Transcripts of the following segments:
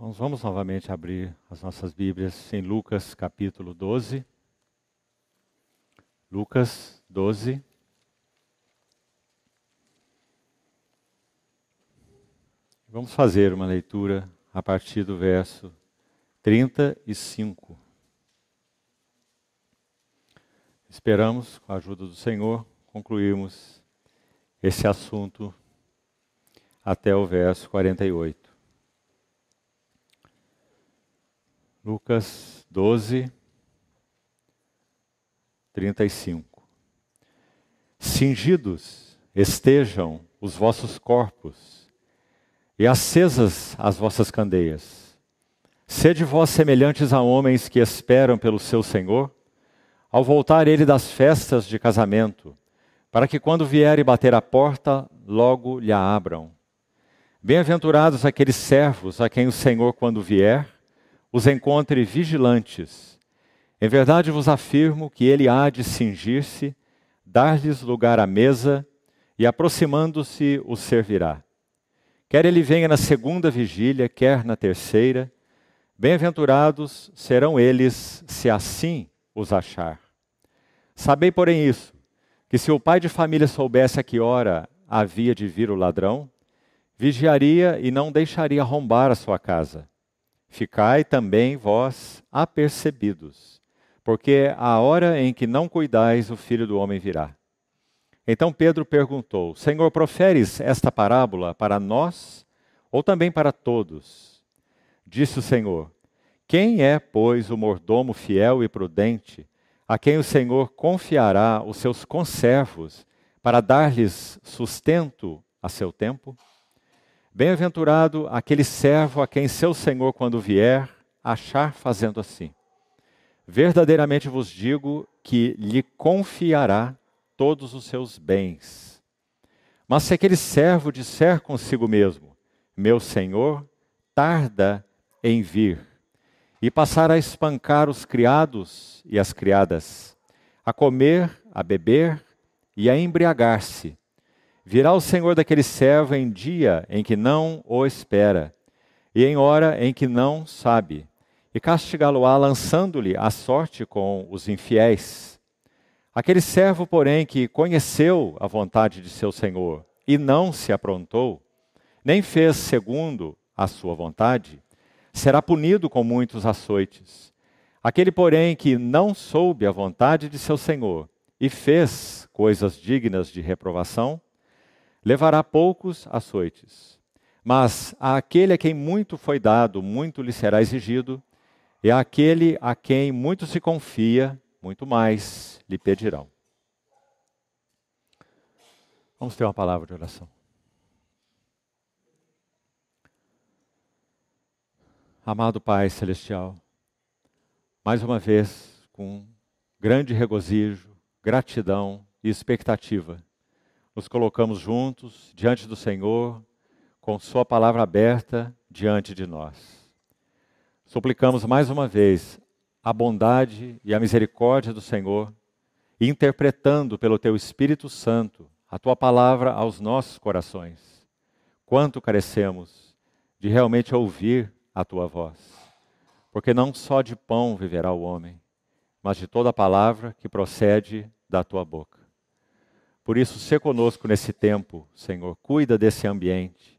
Nós vamos novamente abrir as nossas Bíblias em Lucas capítulo 12. Lucas 12. Vamos fazer uma leitura a partir do verso 35. Esperamos, com a ajuda do Senhor, concluirmos esse assunto até o verso 48. Lucas 12, 35. Cingidos estejam os vossos corpos e acesas as vossas candeias. Sede vós semelhantes a homens que esperam pelo seu Senhor, ao voltar ele das festas de casamento, para que quando vier e bater a porta, logo lhe abram. Bem-aventurados aqueles servos a quem o Senhor, quando vier, os encontre vigilantes. Em verdade vos afirmo que ele há de cingir-se, dar-lhes lugar à mesa, e aproximando-se os servirá. Quer ele venha na segunda vigília, quer na terceira, bem-aventurados serão eles se assim os achar. Sabei, porém, isso, que se o pai de família soubesse a que hora havia de vir o ladrão, vigiaria e não deixaria arrombar a sua casa ficai também vós apercebidos, porque a hora em que não cuidais, o filho do homem virá. Então Pedro perguntou: Senhor, proferes esta parábola para nós ou também para todos? Disse o Senhor: Quem é, pois, o mordomo fiel e prudente, a quem o Senhor confiará os seus conservos para dar-lhes sustento a seu tempo? Bem-aventurado aquele servo a quem seu senhor, quando vier, achar fazendo assim. Verdadeiramente vos digo que lhe confiará todos os seus bens. Mas se aquele servo disser consigo mesmo: Meu senhor tarda em vir, e passar a espancar os criados e as criadas, a comer, a beber e a embriagar-se, Virá o Senhor daquele servo em dia em que não o espera, e em hora em que não sabe, e castigá-lo-á lançando-lhe a sorte com os infiéis. Aquele servo, porém, que conheceu a vontade de seu Senhor e não se aprontou, nem fez segundo a sua vontade, será punido com muitos açoites. Aquele, porém, que não soube a vontade de seu Senhor e fez coisas dignas de reprovação, levará poucos açoites. Mas àquele a quem muito foi dado, muito lhe será exigido, e àquele a quem muito se confia, muito mais lhe pedirão. Vamos ter uma palavra de oração. Amado Pai Celestial, mais uma vez, com grande regozijo, gratidão e expectativa, nos colocamos juntos diante do Senhor, com Sua palavra aberta diante de nós. Suplicamos mais uma vez a bondade e a misericórdia do Senhor, interpretando pelo Teu Espírito Santo a Tua palavra aos nossos corações. Quanto carecemos de realmente ouvir a Tua voz porque não só de pão viverá o homem, mas de toda palavra que procede da tua boca. Por isso, se conosco nesse tempo, Senhor, cuida desse ambiente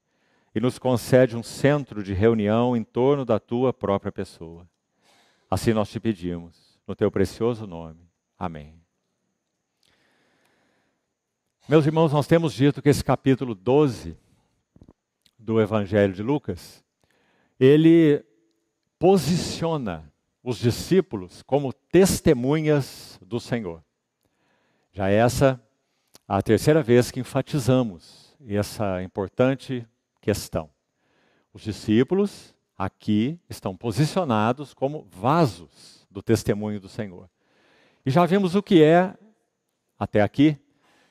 e nos concede um centro de reunião em torno da tua própria pessoa. Assim nós te pedimos, no teu precioso nome. Amém. Meus irmãos, nós temos dito que esse capítulo 12 do Evangelho de Lucas, ele posiciona os discípulos como testemunhas do Senhor. Já essa a terceira vez que enfatizamos essa importante questão. Os discípulos aqui estão posicionados como vasos do testemunho do Senhor. E já vimos o que é, até aqui,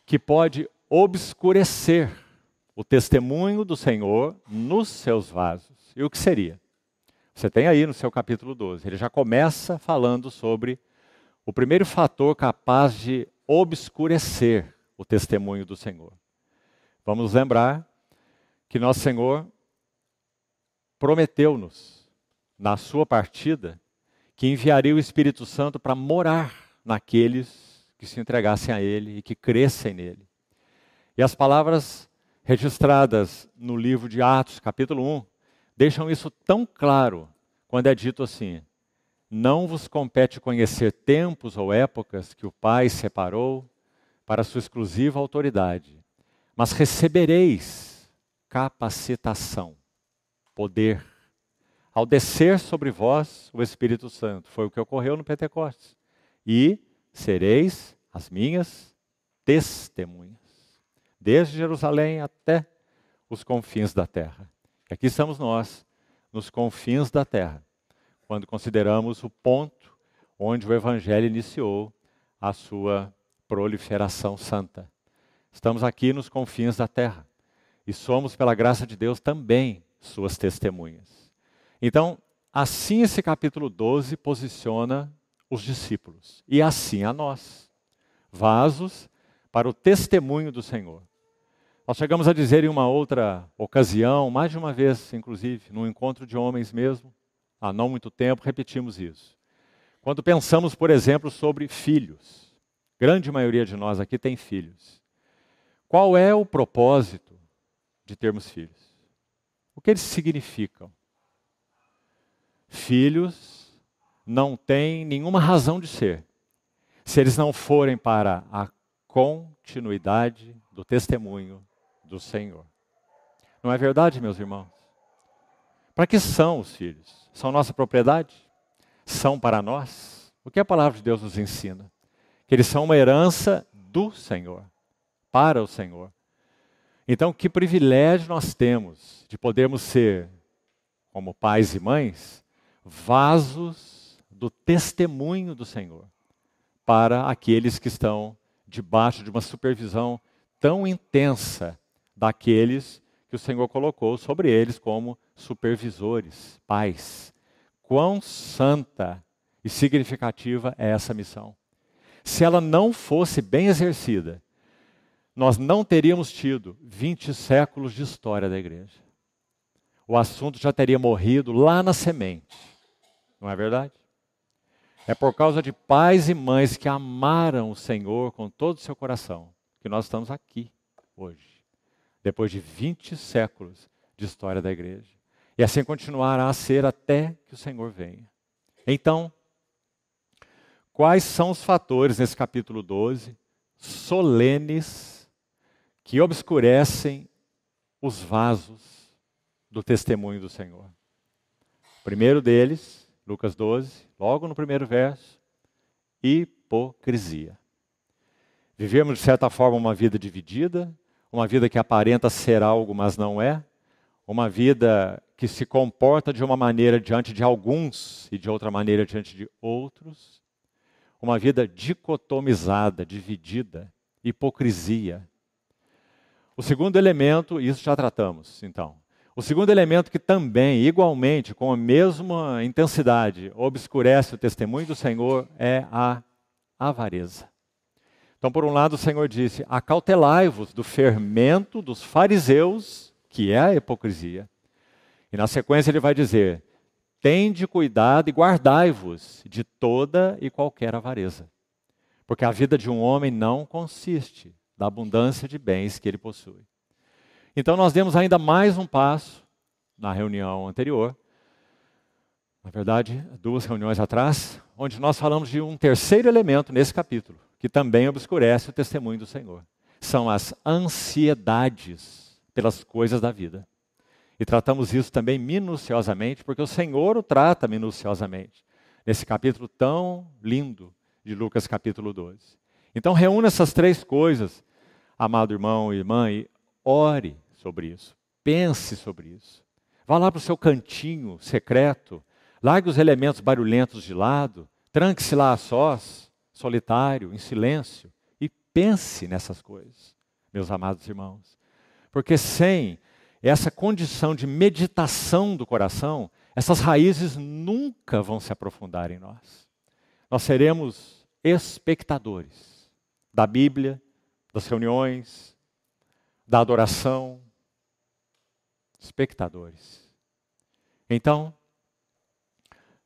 que pode obscurecer o testemunho do Senhor nos seus vasos. E o que seria? Você tem aí no seu capítulo 12. Ele já começa falando sobre o primeiro fator capaz de obscurecer o testemunho do Senhor. Vamos lembrar que nosso Senhor prometeu-nos, na sua partida, que enviaria o Espírito Santo para morar naqueles que se entregassem a Ele e que crescem nele. E as palavras registradas no livro de Atos, capítulo 1, deixam isso tão claro quando é dito assim: Não vos compete conhecer tempos ou épocas que o Pai separou para sua exclusiva autoridade, mas recebereis capacitação, poder, ao descer sobre vós o Espírito Santo. Foi o que ocorreu no Pentecostes. E sereis as minhas testemunhas, desde Jerusalém até os confins da terra. E aqui estamos nós, nos confins da terra, quando consideramos o ponto onde o Evangelho iniciou a sua proliferação santa. Estamos aqui nos confins da terra e somos, pela graça de Deus, também suas testemunhas. Então, assim esse capítulo 12 posiciona os discípulos e assim a nós, vasos para o testemunho do Senhor. Nós chegamos a dizer em uma outra ocasião, mais de uma vez, inclusive, num encontro de homens mesmo, há não muito tempo, repetimos isso. Quando pensamos, por exemplo, sobre filhos grande maioria de nós aqui tem filhos. Qual é o propósito de termos filhos? O que eles significam? Filhos não têm nenhuma razão de ser se eles não forem para a continuidade do testemunho do Senhor. Não é verdade, meus irmãos? Para que são os filhos? São nossa propriedade? São para nós? O que a palavra de Deus nos ensina? que eles são uma herança do Senhor, para o Senhor. Então, que privilégio nós temos de podermos ser, como pais e mães, vasos do testemunho do Senhor para aqueles que estão debaixo de uma supervisão tão intensa daqueles que o Senhor colocou sobre eles como supervisores, pais. Quão santa e significativa é essa missão? se ela não fosse bem exercida, nós não teríamos tido 20 séculos de história da igreja. O assunto já teria morrido lá na semente. Não é verdade? É por causa de pais e mães que amaram o Senhor com todo o seu coração que nós estamos aqui hoje, depois de 20 séculos de história da igreja. E assim continuará a ser até que o Senhor venha. Então, Quais são os fatores nesse capítulo 12 solenes que obscurecem os vasos do testemunho do Senhor? primeiro deles, Lucas 12, logo no primeiro verso, hipocrisia. Vivemos, de certa forma, uma vida dividida, uma vida que aparenta ser algo, mas não é, uma vida que se comporta de uma maneira diante de alguns e de outra maneira diante de outros, uma vida dicotomizada, dividida, hipocrisia. O segundo elemento, isso já tratamos, então. O segundo elemento que também, igualmente, com a mesma intensidade, obscurece o testemunho do Senhor é a avareza. Então, por um lado, o Senhor disse: Acautelai-vos do fermento dos fariseus, que é a hipocrisia. E na sequência, ele vai dizer: Tende cuidado e guardai-vos de toda e qualquer avareza, porque a vida de um homem não consiste da abundância de bens que ele possui. Então, nós demos ainda mais um passo na reunião anterior, na verdade, duas reuniões atrás, onde nós falamos de um terceiro elemento nesse capítulo, que também obscurece o testemunho do Senhor. São as ansiedades pelas coisas da vida. E tratamos isso também minuciosamente, porque o Senhor o trata minuciosamente, nesse capítulo tão lindo de Lucas, capítulo 12. Então, reúna essas três coisas, amado irmão e irmã, e ore sobre isso, pense sobre isso. Vá lá para o seu cantinho secreto, largue os elementos barulhentos de lado, tranque-se lá a sós, solitário, em silêncio, e pense nessas coisas, meus amados irmãos. Porque sem essa condição de meditação do coração, essas raízes nunca vão se aprofundar em nós. Nós seremos espectadores da Bíblia, das reuniões, da adoração. Espectadores. Então,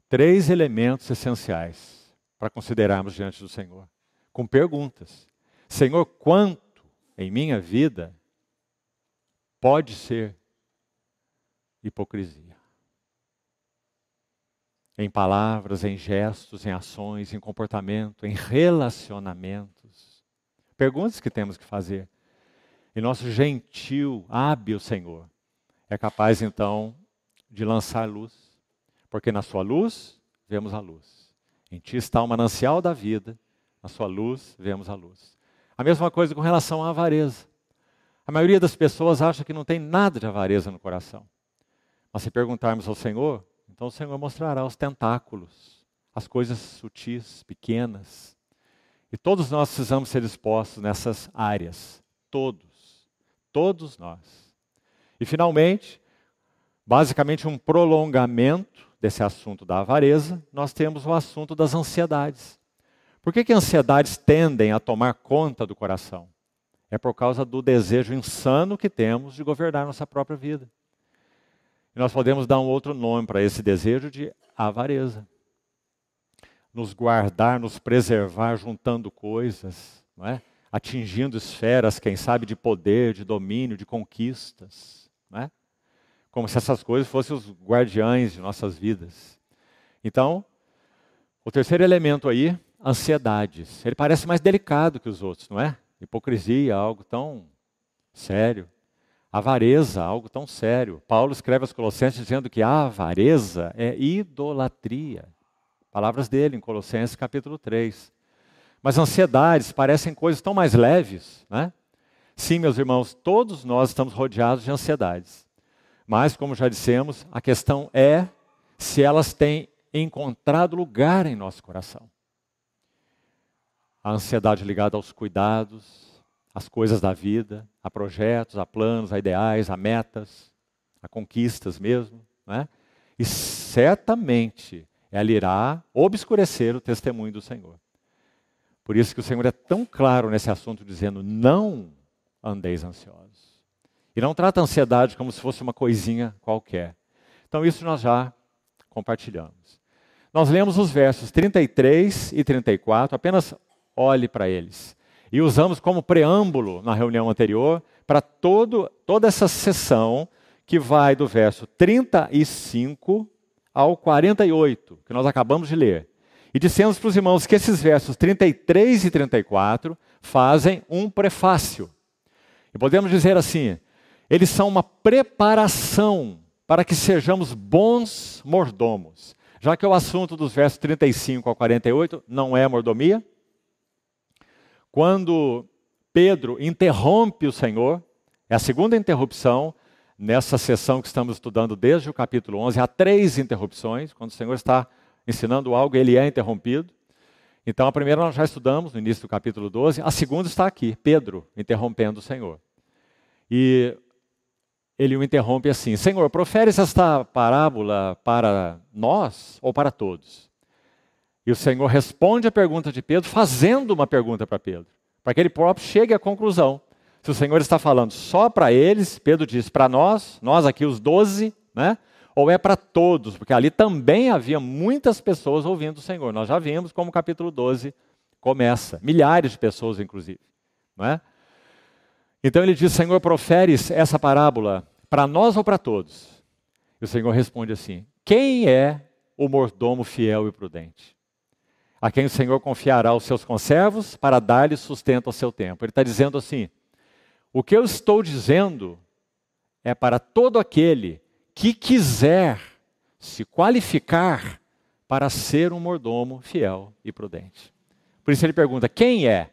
três elementos essenciais para considerarmos diante do Senhor, com perguntas. Senhor, quanto em minha vida pode ser hipocrisia. Em palavras, em gestos, em ações, em comportamento, em relacionamentos. Perguntas que temos que fazer. E nosso gentil, hábil Senhor é capaz então de lançar luz, porque na sua luz vemos a luz. Em ti está o manancial da vida, na sua luz vemos a luz. A mesma coisa com relação à avareza. A maioria das pessoas acha que não tem nada de avareza no coração. Mas se perguntarmos ao Senhor, então o Senhor mostrará os tentáculos, as coisas sutis, pequenas. E todos nós precisamos ser expostos nessas áreas. Todos. Todos nós. E finalmente, basicamente um prolongamento desse assunto da avareza, nós temos o assunto das ansiedades. Por que, que ansiedades tendem a tomar conta do coração? É por causa do desejo insano que temos de governar nossa própria vida. E nós podemos dar um outro nome para esse desejo de avareza. Nos guardar, nos preservar juntando coisas, não é? atingindo esferas, quem sabe, de poder, de domínio, de conquistas. Não é? Como se essas coisas fossem os guardiães de nossas vidas. Então, o terceiro elemento aí, ansiedades. Ele parece mais delicado que os outros, não é? Hipocrisia, é algo tão sério. Avareza, é algo tão sério. Paulo escreve aos Colossenses dizendo que a avareza é idolatria. Palavras dele em Colossenses capítulo 3. Mas ansiedades parecem coisas tão mais leves, né? Sim, meus irmãos, todos nós estamos rodeados de ansiedades. Mas, como já dissemos, a questão é se elas têm encontrado lugar em nosso coração a ansiedade ligada aos cuidados, às coisas da vida, a projetos, a planos, a ideais, a metas, a conquistas mesmo, né? E certamente ela irá obscurecer o testemunho do Senhor. Por isso que o Senhor é tão claro nesse assunto, dizendo: não andeis ansiosos. E não trata a ansiedade como se fosse uma coisinha qualquer. Então, isso nós já compartilhamos. Nós lemos os versos 33 e 34, apenas olhe para eles. E usamos como preâmbulo na reunião anterior para toda essa sessão que vai do verso 35 ao 48, que nós acabamos de ler. E dissemos para os irmãos que esses versos 33 e 34 fazem um prefácio. E podemos dizer assim: eles são uma preparação para que sejamos bons mordomos. Já que o assunto dos versos 35 ao 48 não é mordomia, quando Pedro interrompe o Senhor, é a segunda interrupção nessa sessão que estamos estudando desde o capítulo 11, há três interrupções, quando o Senhor está ensinando algo, ele é interrompido. Então, a primeira nós já estudamos no início do capítulo 12, a segunda está aqui, Pedro interrompendo o Senhor. E ele o interrompe assim: Senhor, proferes esta parábola para nós ou para todos? E o Senhor responde a pergunta de Pedro, fazendo uma pergunta para Pedro, para que ele próprio chegue à conclusão. Se o Senhor está falando só para eles, Pedro diz para nós, nós aqui os doze, né? Ou é para todos, porque ali também havia muitas pessoas ouvindo o Senhor. Nós já vimos como o capítulo 12 começa, milhares de pessoas, inclusive, não é? Então ele diz: Senhor, proferes essa parábola para nós ou para todos? E o Senhor responde assim: Quem é o mordomo fiel e prudente? a quem o Senhor confiará os seus conservos para dar-lhe sustento ao seu tempo. Ele está dizendo assim: o que eu estou dizendo é para todo aquele que quiser se qualificar para ser um mordomo fiel e prudente. Por isso ele pergunta: quem é?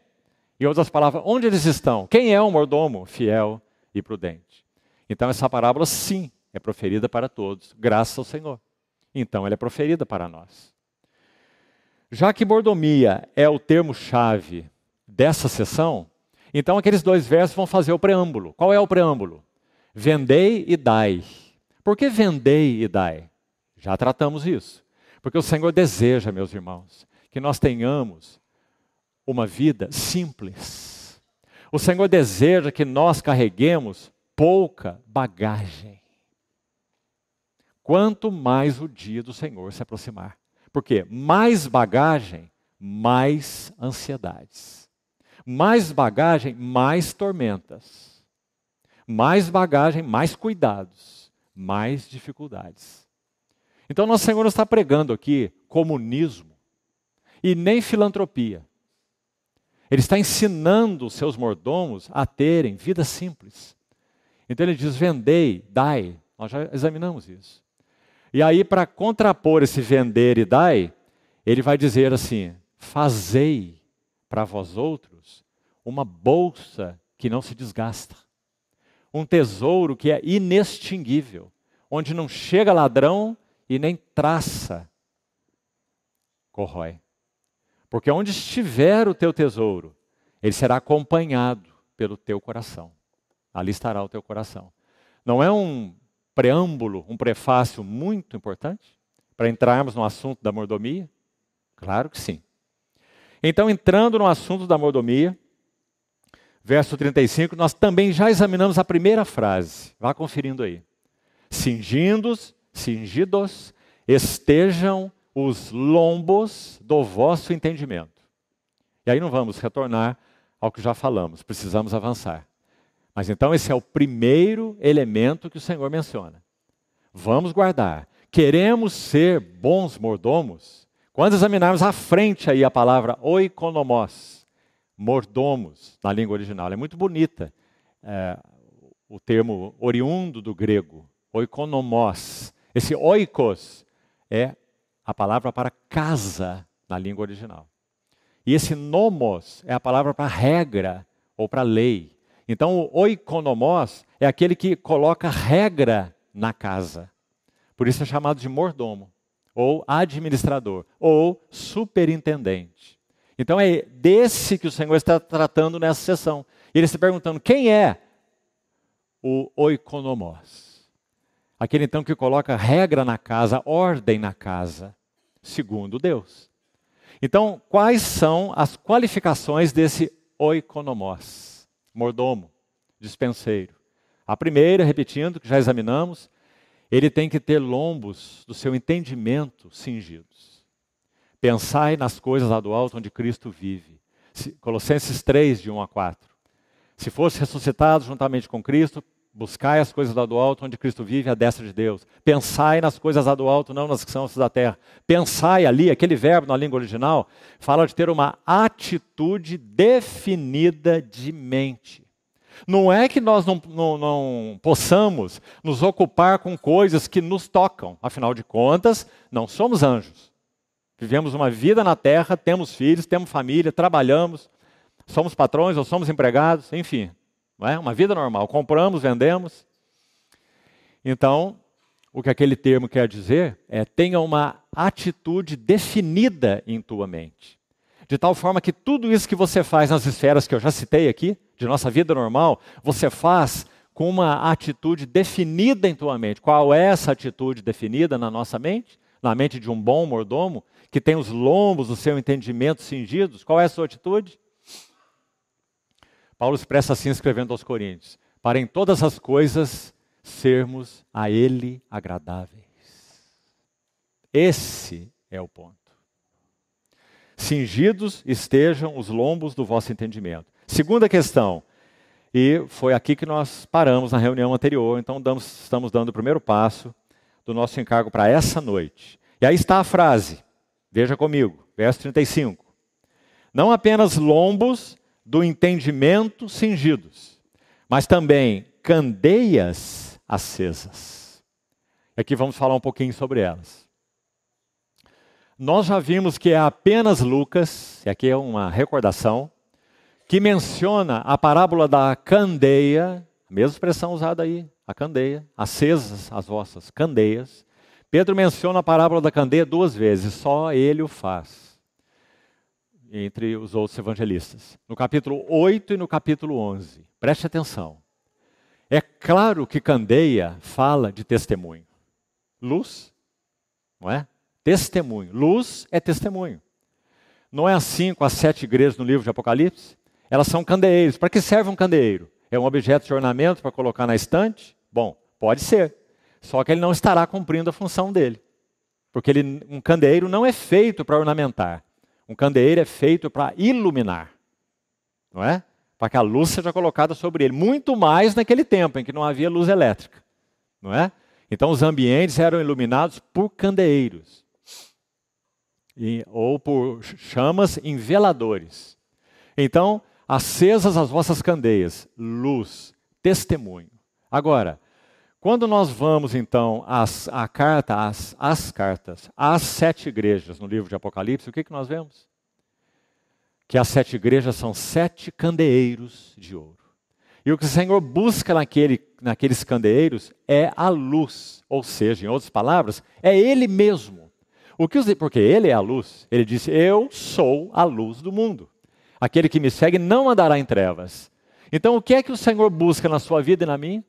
Em outras palavras, onde eles estão? Quem é um mordomo fiel e prudente? Então, essa parábola, sim, é proferida para todos, graças ao Senhor. Então, ela é proferida para nós. Já que mordomia é o termo-chave dessa sessão, então aqueles dois versos vão fazer o preâmbulo. Qual é o preâmbulo? Vendei e dai. Por que vendei e dai? Já tratamos isso. Porque o Senhor deseja, meus irmãos, que nós tenhamos uma vida simples. O Senhor deseja que nós carreguemos pouca bagagem. Quanto mais o dia do Senhor se aproximar. Porque mais bagagem, mais ansiedades. Mais bagagem, mais tormentas. Mais bagagem, mais cuidados, mais dificuldades. Então, nosso Senhor não está pregando aqui comunismo e nem filantropia. Ele está ensinando os seus mordomos a terem vida simples. Então ele diz: vendei, dai. Nós já examinamos isso. E aí, para contrapor esse vender e dai, ele vai dizer assim: Fazei para vós outros uma bolsa que não se desgasta, um tesouro que é inextinguível, onde não chega ladrão e nem traça corrói. Porque onde estiver o teu tesouro, ele será acompanhado pelo teu coração. Ali estará o teu coração. Não é um preâmbulo, um prefácio muito importante para entrarmos no assunto da mordomia? Claro que sim. Então, entrando no assunto da mordomia, verso 35, nós também já examinamos a primeira frase. Vá conferindo aí. Cingidos, cingidos, estejam os lombos do vosso entendimento. E aí não vamos retornar ao que já falamos, precisamos avançar. Mas então esse é o primeiro elemento que o Senhor menciona. Vamos guardar. Queremos ser bons mordomos? Quando examinarmos à frente aí a palavra oikonomos, mordomos, na língua original, é muito bonita. É, o termo oriundo do grego, oikonomos. Esse oikos é a palavra para casa na língua original. E esse nomos é a palavra para regra ou para lei. Então, o oikonomos é aquele que coloca regra na casa. Por isso é chamado de mordomo, ou administrador, ou superintendente. Então, é desse que o Senhor está tratando nessa sessão. E ele está perguntando: quem é o oikonomos, Aquele então que coloca regra na casa, ordem na casa, segundo Deus. Então, quais são as qualificações desse oikonomos? mordomo, dispenseiro. A primeira, repetindo, que já examinamos, ele tem que ter lombos do seu entendimento cingidos. Pensai nas coisas lá do alto onde Cristo vive. Colossenses 3, de 1 a 4. Se fosse ressuscitado juntamente com Cristo, Buscai as coisas lá do alto, onde Cristo vive, a destra de Deus. Pensai nas coisas lá do alto, não nas que são da terra. Pensai ali, aquele verbo na língua original, fala de ter uma atitude definida de mente. Não é que nós não, não, não possamos nos ocupar com coisas que nos tocam. Afinal de contas, não somos anjos. Vivemos uma vida na terra, temos filhos, temos família, trabalhamos, somos patrões ou somos empregados, enfim, é? uma vida normal. Compramos, vendemos. Então, o que aquele termo quer dizer é tenha uma atitude definida em tua mente. De tal forma que tudo isso que você faz nas esferas que eu já citei aqui, de nossa vida normal, você faz com uma atitude definida em tua mente. Qual é essa atitude definida na nossa mente? Na mente de um bom mordomo, que tem os lombos do seu entendimento cingidos? Qual é a sua atitude? Paulo expressa assim escrevendo aos Coríntios: para em todas as coisas sermos a Ele agradáveis. Esse é o ponto. Cingidos estejam os lombos do vosso entendimento. Segunda questão, e foi aqui que nós paramos na reunião anterior, então damos, estamos dando o primeiro passo do nosso encargo para essa noite. E aí está a frase, veja comigo, verso 35. Não apenas lombos, do entendimento cingidos, mas também candeias acesas. E aqui vamos falar um pouquinho sobre elas. Nós já vimos que é apenas Lucas, e aqui é uma recordação, que menciona a parábola da candeia, a mesma expressão usada aí, a candeia, acesas as vossas candeias. Pedro menciona a parábola da candeia duas vezes, só ele o faz entre os outros evangelistas, no capítulo 8 e no capítulo 11. Preste atenção. É claro que Candeia fala de testemunho. Luz, não é? Testemunho. Luz é testemunho. Não é assim com as sete igrejas no livro de Apocalipse? Elas são candeeiros. Para que serve um candeeiro? É um objeto de ornamento para colocar na estante? Bom, pode ser. Só que ele não estará cumprindo a função dele. Porque ele, um candeeiro não é feito para ornamentar. Um candeeiro é feito para iluminar, não é? Para que a luz seja colocada sobre ele. Muito mais naquele tempo em que não havia luz elétrica, não é? Então os ambientes eram iluminados por candeeiros e, ou por chamas em veladores. Então, acesas as vossas candeias, luz, testemunho. Agora, quando nós vamos, então, às, à carta, às, às cartas, às sete igrejas no livro de Apocalipse, o que, que nós vemos? Que as sete igrejas são sete candeeiros de ouro. E o que o Senhor busca naquele, naqueles candeeiros é a luz, ou seja, em outras palavras, é Ele mesmo. O que os, porque Ele é a luz. Ele disse: Eu sou a luz do mundo. Aquele que me segue não andará em trevas. Então, o que é que o Senhor busca na sua vida e na minha?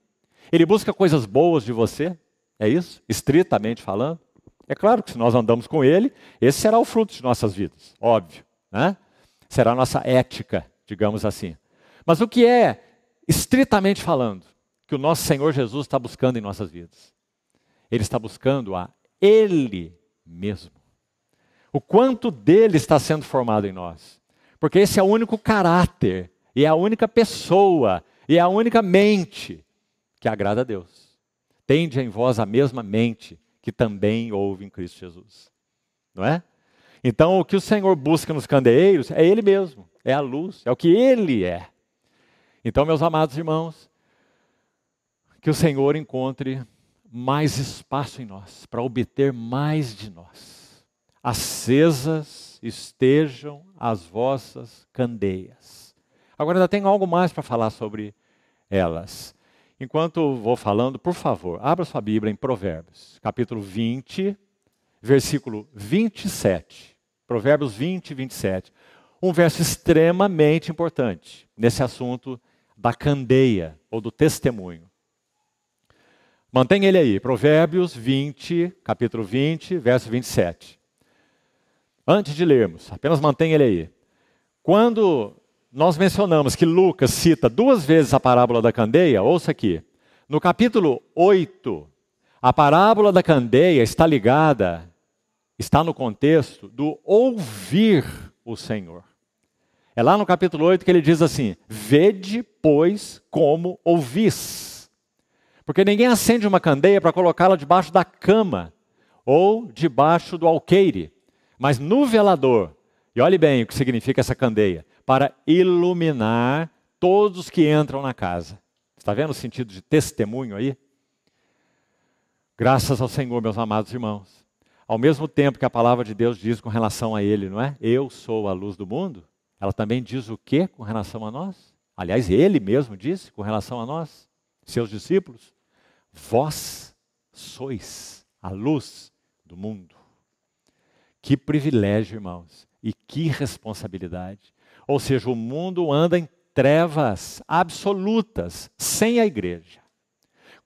Ele busca coisas boas de você, é isso? Estritamente falando. É claro que se nós andamos com Ele, esse será o fruto de nossas vidas, óbvio. Né? Será a nossa ética, digamos assim. Mas o que é, estritamente falando, que o nosso Senhor Jesus está buscando em nossas vidas? Ele está buscando a Ele mesmo. O quanto dele está sendo formado em nós. Porque esse é o único caráter, e é a única pessoa, e é a única mente que agrada a Deus. Tende em vós a mesma mente que também houve em Cristo Jesus. Não é? Então, o que o Senhor busca nos candeeiros é Ele mesmo, é a luz, é o que Ele é. Então, meus amados irmãos, que o Senhor encontre mais espaço em nós, para obter mais de nós. Acesas estejam as vossas candeias. Agora, ainda tenho algo mais para falar sobre elas. Enquanto vou falando, por favor, abra sua Bíblia em Provérbios, capítulo 20, versículo 27. Provérbios 20, 27. Um verso extremamente importante nesse assunto da candeia ou do testemunho. Mantenha ele aí, Provérbios 20, capítulo 20, verso 27. Antes de lermos, apenas mantenha ele aí. Quando nós mencionamos que Lucas cita duas vezes a parábola da candeia, ouça aqui. No capítulo 8, a parábola da candeia está ligada, está no contexto do ouvir o Senhor. É lá no capítulo 8 que ele diz assim: Vede, pois, como ouvis. Porque ninguém acende uma candeia para colocá-la debaixo da cama ou debaixo do alqueire, mas no velador. E olhe bem o que significa essa candeia para iluminar todos que entram na casa. Está vendo o sentido de testemunho aí? Graças ao Senhor, meus amados irmãos. Ao mesmo tempo que a palavra de Deus diz com relação a Ele, não é? Eu sou a luz do mundo. Ela também diz o que com relação a nós? Aliás, Ele mesmo disse com relação a nós, seus discípulos: Vós sois a luz do mundo. Que privilégio, irmãos, e que responsabilidade. Ou seja, o mundo anda em trevas absolutas, sem a igreja.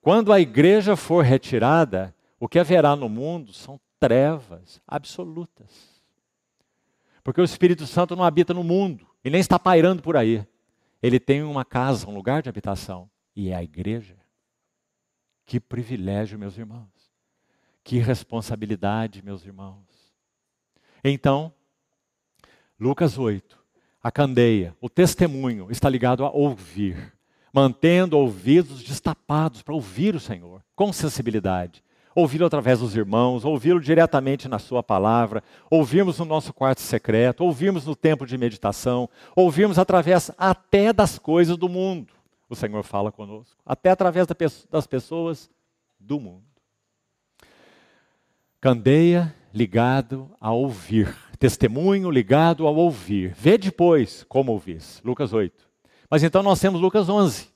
Quando a igreja for retirada, o que haverá no mundo são trevas absolutas. Porque o Espírito Santo não habita no mundo e nem está pairando por aí. Ele tem uma casa, um lugar de habitação, e é a igreja. Que privilégio, meus irmãos. Que responsabilidade, meus irmãos. Então, Lucas 8 a candeia, o testemunho, está ligado a ouvir, mantendo ouvidos destapados para ouvir o Senhor, com sensibilidade. Ouvi-lo através dos irmãos, ouvi-lo diretamente na Sua palavra, ouvimos no nosso quarto secreto, ouvimos no tempo de meditação, ouvimos através até das coisas do mundo. O Senhor fala conosco, até através das pessoas do mundo. Candeia ligado a ouvir Testemunho ligado ao ouvir. Vê depois como ouvis. Lucas 8. Mas então nós temos Lucas 11.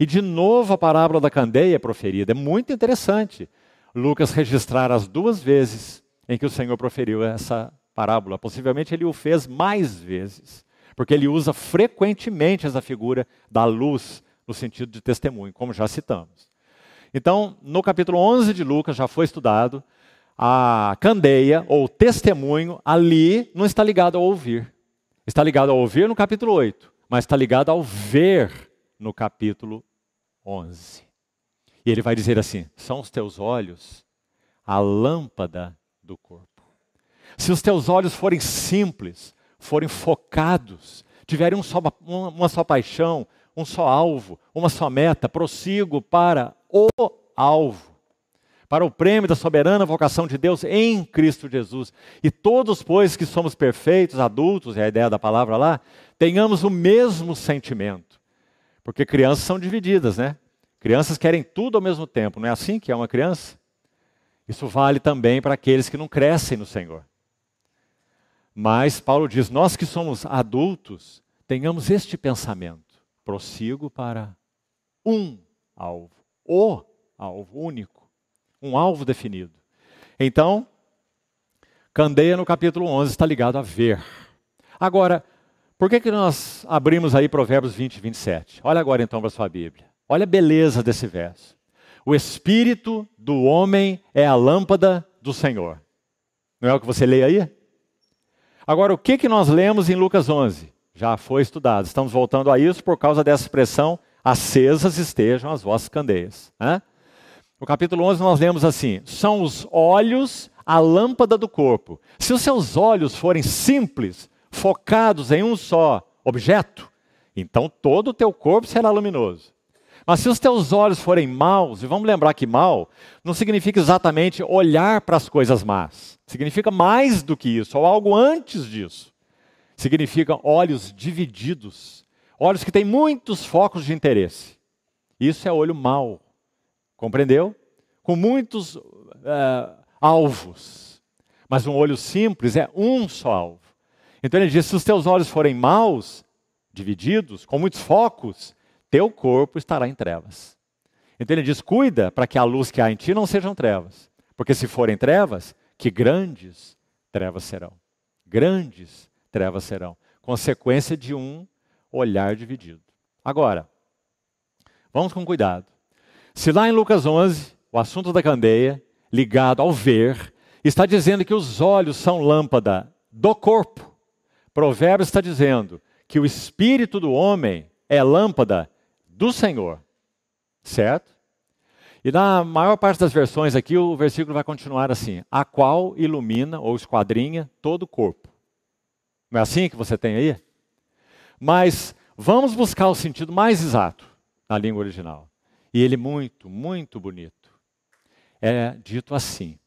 E de novo a parábola da candeia é proferida. É muito interessante Lucas registrar as duas vezes em que o Senhor proferiu essa parábola. Possivelmente ele o fez mais vezes, porque ele usa frequentemente essa figura da luz no sentido de testemunho, como já citamos. Então, no capítulo 11 de Lucas já foi estudado, a candeia ou testemunho ali não está ligado ao ouvir. Está ligado ao ouvir no capítulo 8, mas está ligado ao ver no capítulo 11. E ele vai dizer assim: são os teus olhos a lâmpada do corpo. Se os teus olhos forem simples, forem focados, tiverem um só, uma, uma só paixão, um só alvo, uma só meta, prossigo para o alvo para o prêmio da soberana vocação de Deus em Cristo Jesus. E todos, pois, que somos perfeitos, adultos, é a ideia da palavra lá, tenhamos o mesmo sentimento. Porque crianças são divididas, né? Crianças querem tudo ao mesmo tempo, não é assim que é uma criança? Isso vale também para aqueles que não crescem no Senhor. Mas Paulo diz: nós que somos adultos, tenhamos este pensamento. Prossigo para um alvo, o alvo único um alvo definido. Então, candeia no capítulo 11 está ligado a ver. Agora, por que, que nós abrimos aí Provérbios 20 e 27? Olha agora então para a sua Bíblia. Olha a beleza desse verso. O espírito do homem é a lâmpada do Senhor. Não é o que você lê aí? Agora, o que, que nós lemos em Lucas 11? Já foi estudado. Estamos voltando a isso por causa dessa expressão: acesas estejam as vossas candeias. Né? No capítulo 11 nós lemos assim: são os olhos a lâmpada do corpo. Se os seus olhos forem simples, focados em um só objeto, então todo o teu corpo será luminoso. Mas se os teus olhos forem maus, e vamos lembrar que mal não significa exatamente olhar para as coisas más. Significa mais do que isso, ou algo antes disso. Significa olhos divididos, olhos que têm muitos focos de interesse. Isso é olho mau. Compreendeu? Com muitos uh, alvos. Mas um olho simples é um só alvo. Então ele diz: se os teus olhos forem maus, divididos, com muitos focos, teu corpo estará em trevas. Então ele diz: cuida para que a luz que há em ti não sejam trevas. Porque se forem trevas, que grandes trevas serão. Grandes trevas serão. Consequência de um olhar dividido. Agora, vamos com cuidado. Se lá em Lucas 11, o assunto da candeia, ligado ao ver, está dizendo que os olhos são lâmpada do corpo, Provérbios está dizendo que o espírito do homem é lâmpada do Senhor, certo? E na maior parte das versões aqui, o versículo vai continuar assim: a qual ilumina ou esquadrinha todo o corpo. Não é assim que você tem aí? Mas vamos buscar o sentido mais exato na língua original. E ele é muito, muito bonito. É dito assim: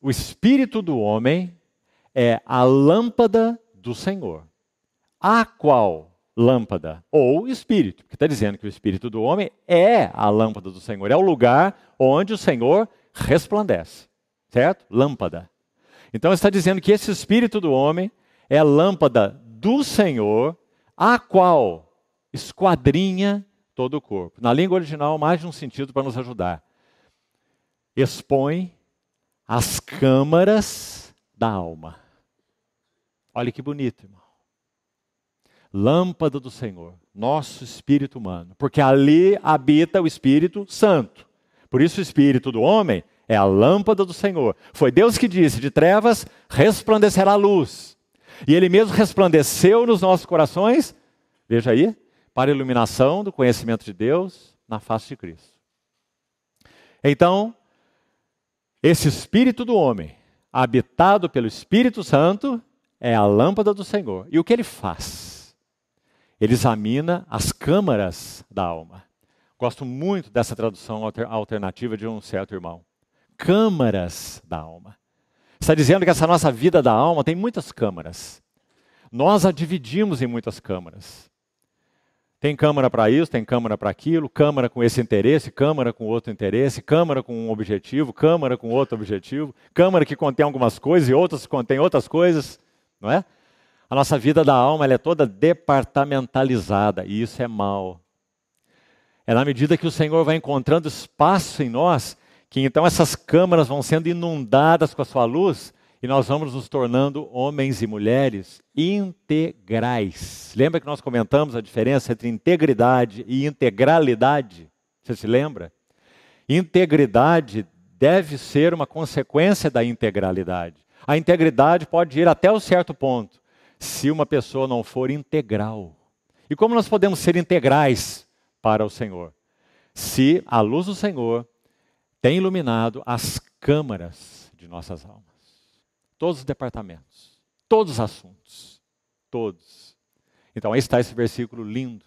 O espírito do homem é a lâmpada do Senhor. A qual lâmpada? Ou espírito, porque está dizendo que o espírito do homem é a lâmpada do Senhor, é o lugar onde o Senhor resplandece, certo? Lâmpada. Então está dizendo que esse espírito do homem é a lâmpada do Senhor, a qual esquadrinha todo o corpo. Na língua original, mais de um sentido para nos ajudar. Expõe as câmaras da alma. Olha que bonito, irmão. Lâmpada do Senhor, nosso espírito humano, porque ali habita o Espírito Santo. Por isso, o espírito do homem é a lâmpada do Senhor. Foi Deus que disse: de trevas resplandecerá a luz. E Ele mesmo resplandeceu nos nossos corações, veja aí, para a iluminação do conhecimento de Deus na face de Cristo. Então, esse espírito do homem, habitado pelo Espírito Santo, é a lâmpada do Senhor. E o que ele faz? Ele examina as câmaras da alma. Gosto muito dessa tradução alternativa de um certo irmão. Câmaras da alma. Está dizendo que essa nossa vida da alma tem muitas câmaras. Nós a dividimos em muitas câmaras. Tem câmara para isso, tem câmara para aquilo, câmara com esse interesse, câmara com outro interesse, câmara com um objetivo, câmara com outro objetivo, câmara que contém algumas coisas e outras que contém outras coisas, não é? A nossa vida da alma é toda departamentalizada e isso é mal. É na medida que o Senhor vai encontrando espaço em nós que então essas câmaras vão sendo inundadas com a sua luz e nós vamos nos tornando homens e mulheres integrais. Lembra que nós comentamos a diferença entre integridade e integralidade? Você se lembra? Integridade deve ser uma consequência da integralidade. A integridade pode ir até um certo ponto, se uma pessoa não for integral. E como nós podemos ser integrais para o Senhor? Se a luz do Senhor tem iluminado as câmaras de nossas almas todos os departamentos, todos os assuntos, todos. Então aí está esse versículo lindo,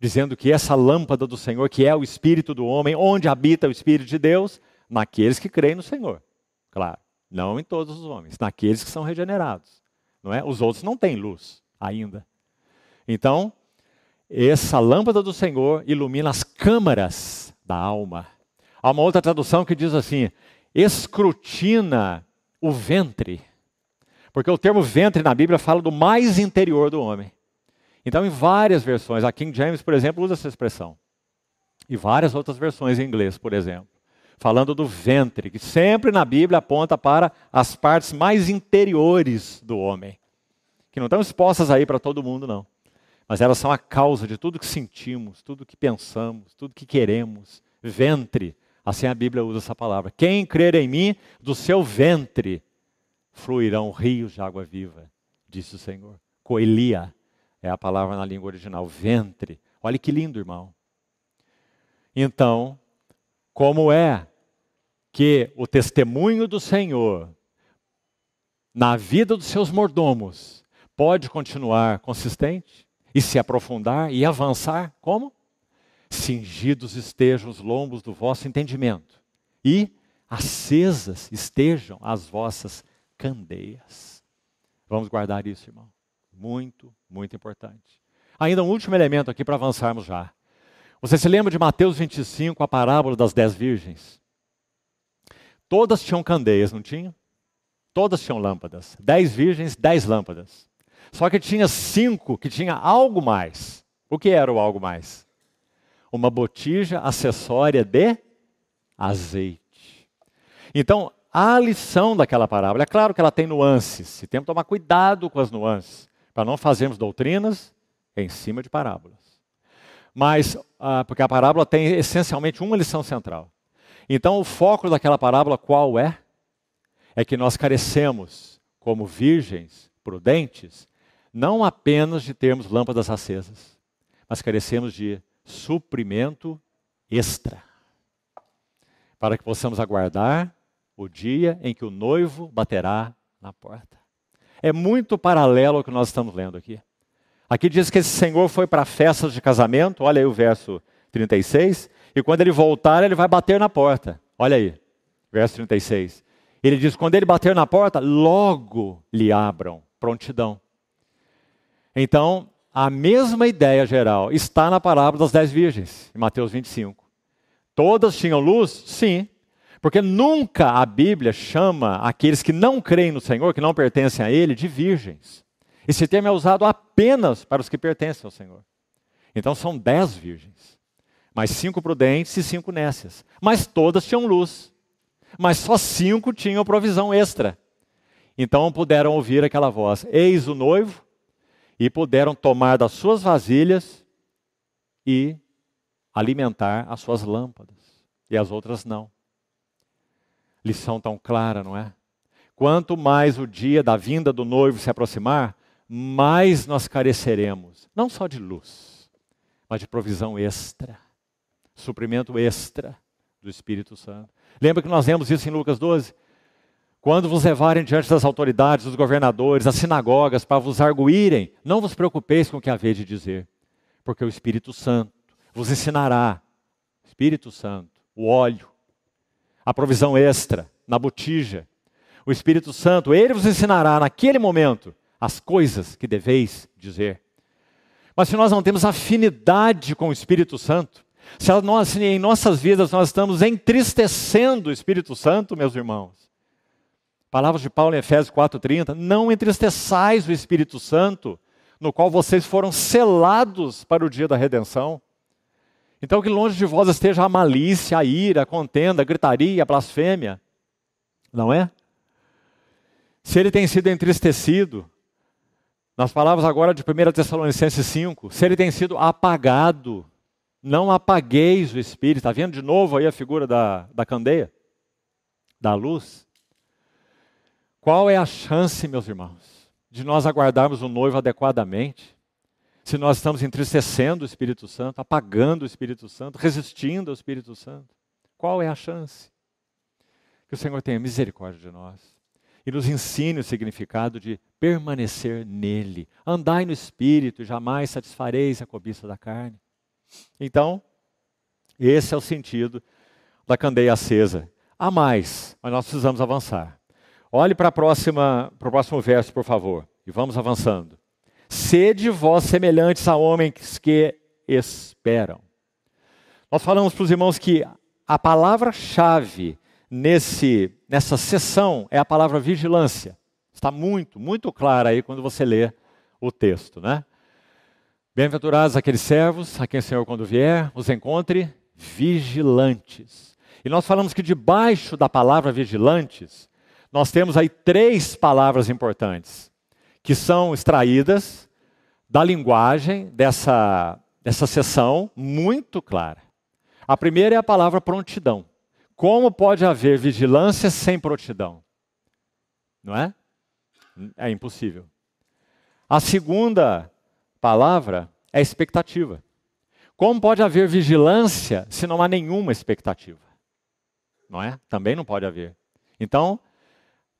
dizendo que essa lâmpada do Senhor, que é o espírito do homem, onde habita o espírito de Deus, naqueles que creem no Senhor. Claro, não em todos os homens, naqueles que são regenerados, não é? Os outros não têm luz ainda. Então, essa lâmpada do Senhor ilumina as câmaras da alma. Há uma outra tradução que diz assim: escrutina o ventre. Porque o termo ventre na Bíblia fala do mais interior do homem. Então, em várias versões, a King James, por exemplo, usa essa expressão. E várias outras versões em inglês, por exemplo. Falando do ventre, que sempre na Bíblia aponta para as partes mais interiores do homem. Que não estão expostas aí para todo mundo, não. Mas elas são a causa de tudo que sentimos, tudo que pensamos, tudo que queremos. Ventre Assim a Bíblia usa essa palavra. Quem crer em mim, do seu ventre fluirão rios de água viva, disse o Senhor. Coelia é a palavra na língua original, ventre. Olha que lindo, irmão. Então, como é que o testemunho do Senhor na vida dos seus mordomos pode continuar consistente e se aprofundar e avançar? Como? cingidos estejam os lombos do vosso entendimento, e acesas estejam as vossas candeias. Vamos guardar isso, irmão. Muito, muito importante. Ainda um último elemento aqui para avançarmos já. Você se lembra de Mateus 25, a parábola das dez virgens? Todas tinham candeias, não tinham? Todas tinham lâmpadas. Dez virgens, dez lâmpadas. Só que tinha cinco que tinha algo mais. O que era o algo mais? uma botija acessória de azeite. Então, a lição daquela parábola, é claro que ela tem nuances, e temos que tomar cuidado com as nuances, para não fazermos doutrinas em cima de parábolas. Mas, ah, porque a parábola tem essencialmente uma lição central. Então, o foco daquela parábola qual é? É que nós carecemos, como virgens prudentes, não apenas de termos lâmpadas acesas, mas carecemos de suprimento extra, para que possamos aguardar o dia em que o noivo baterá na porta. É muito paralelo ao que nós estamos lendo aqui. Aqui diz que esse Senhor foi para festas de casamento, olha aí o verso 36, e quando ele voltar, ele vai bater na porta. Olha aí, verso 36. Ele diz: quando ele bater na porta, logo lhe abram, prontidão. Então, a mesma ideia geral está na parábola das dez virgens, em Mateus 25. Todas tinham luz? Sim. Porque nunca a Bíblia chama aqueles que não creem no Senhor, que não pertencem a Ele, de virgens. Esse termo é usado apenas para os que pertencem ao Senhor. Então são dez virgens, mas cinco prudentes e cinco nécias. Mas todas tinham luz, mas só cinco tinham provisão extra. Então puderam ouvir aquela voz: Eis o noivo, e puderam tomar das suas vasilhas e alimentar as suas lâmpadas, e as outras não. Lição tão clara, não é? Quanto mais o dia da vinda do noivo se aproximar, mais nós careceremos, não só de luz, mas de provisão extra, suprimento extra do Espírito Santo. Lembra que nós vemos isso em Lucas 12? Quando vos levarem diante das autoridades, dos governadores, das sinagogas, para vos arguírem, não vos preocupeis com o que haver de dizer, porque o Espírito Santo vos ensinará. Espírito Santo, o óleo, a provisão extra na botija. O Espírito Santo, ele vos ensinará naquele momento as coisas que deveis dizer. Mas se nós não temos afinidade com o Espírito Santo, se, nós, se em nossas vidas nós estamos entristecendo o Espírito Santo, meus irmãos, Palavras de Paulo em Efésios 4:30, não entristeçais o Espírito Santo, no qual vocês foram selados para o dia da redenção. Então que longe de vós esteja a malícia, a ira, a contenda, a gritaria, a blasfêmia. Não é? Se ele tem sido entristecido, nas palavras agora de 1 Tessalonicenses 5, se ele tem sido apagado, não apagueis o espírito. Está vendo de novo aí a figura da, da candeia? Da luz? Qual é a chance, meus irmãos, de nós aguardarmos o noivo adequadamente? Se nós estamos entristecendo o Espírito Santo, apagando o Espírito Santo, resistindo ao Espírito Santo, qual é a chance? Que o Senhor tenha misericórdia de nós e nos ensine o significado de permanecer nele. Andai no Espírito e jamais satisfareis a cobiça da carne. Então, esse é o sentido da candeia acesa. Há mais, mas nós precisamos avançar. Olhe para, próxima, para o próximo verso, por favor, e vamos avançando. Sede vós semelhantes a homens que esperam. Nós falamos para os irmãos que a palavra-chave nesse nessa sessão é a palavra vigilância. Está muito, muito clara aí quando você lê o texto, né? Bem-aventurados aqueles servos a quem o Senhor quando vier os encontre vigilantes. E nós falamos que debaixo da palavra vigilantes nós temos aí três palavras importantes que são extraídas da linguagem dessa, dessa sessão muito clara. A primeira é a palavra prontidão. Como pode haver vigilância sem prontidão? Não é? É impossível. A segunda palavra é expectativa. Como pode haver vigilância se não há nenhuma expectativa? Não é? Também não pode haver. Então,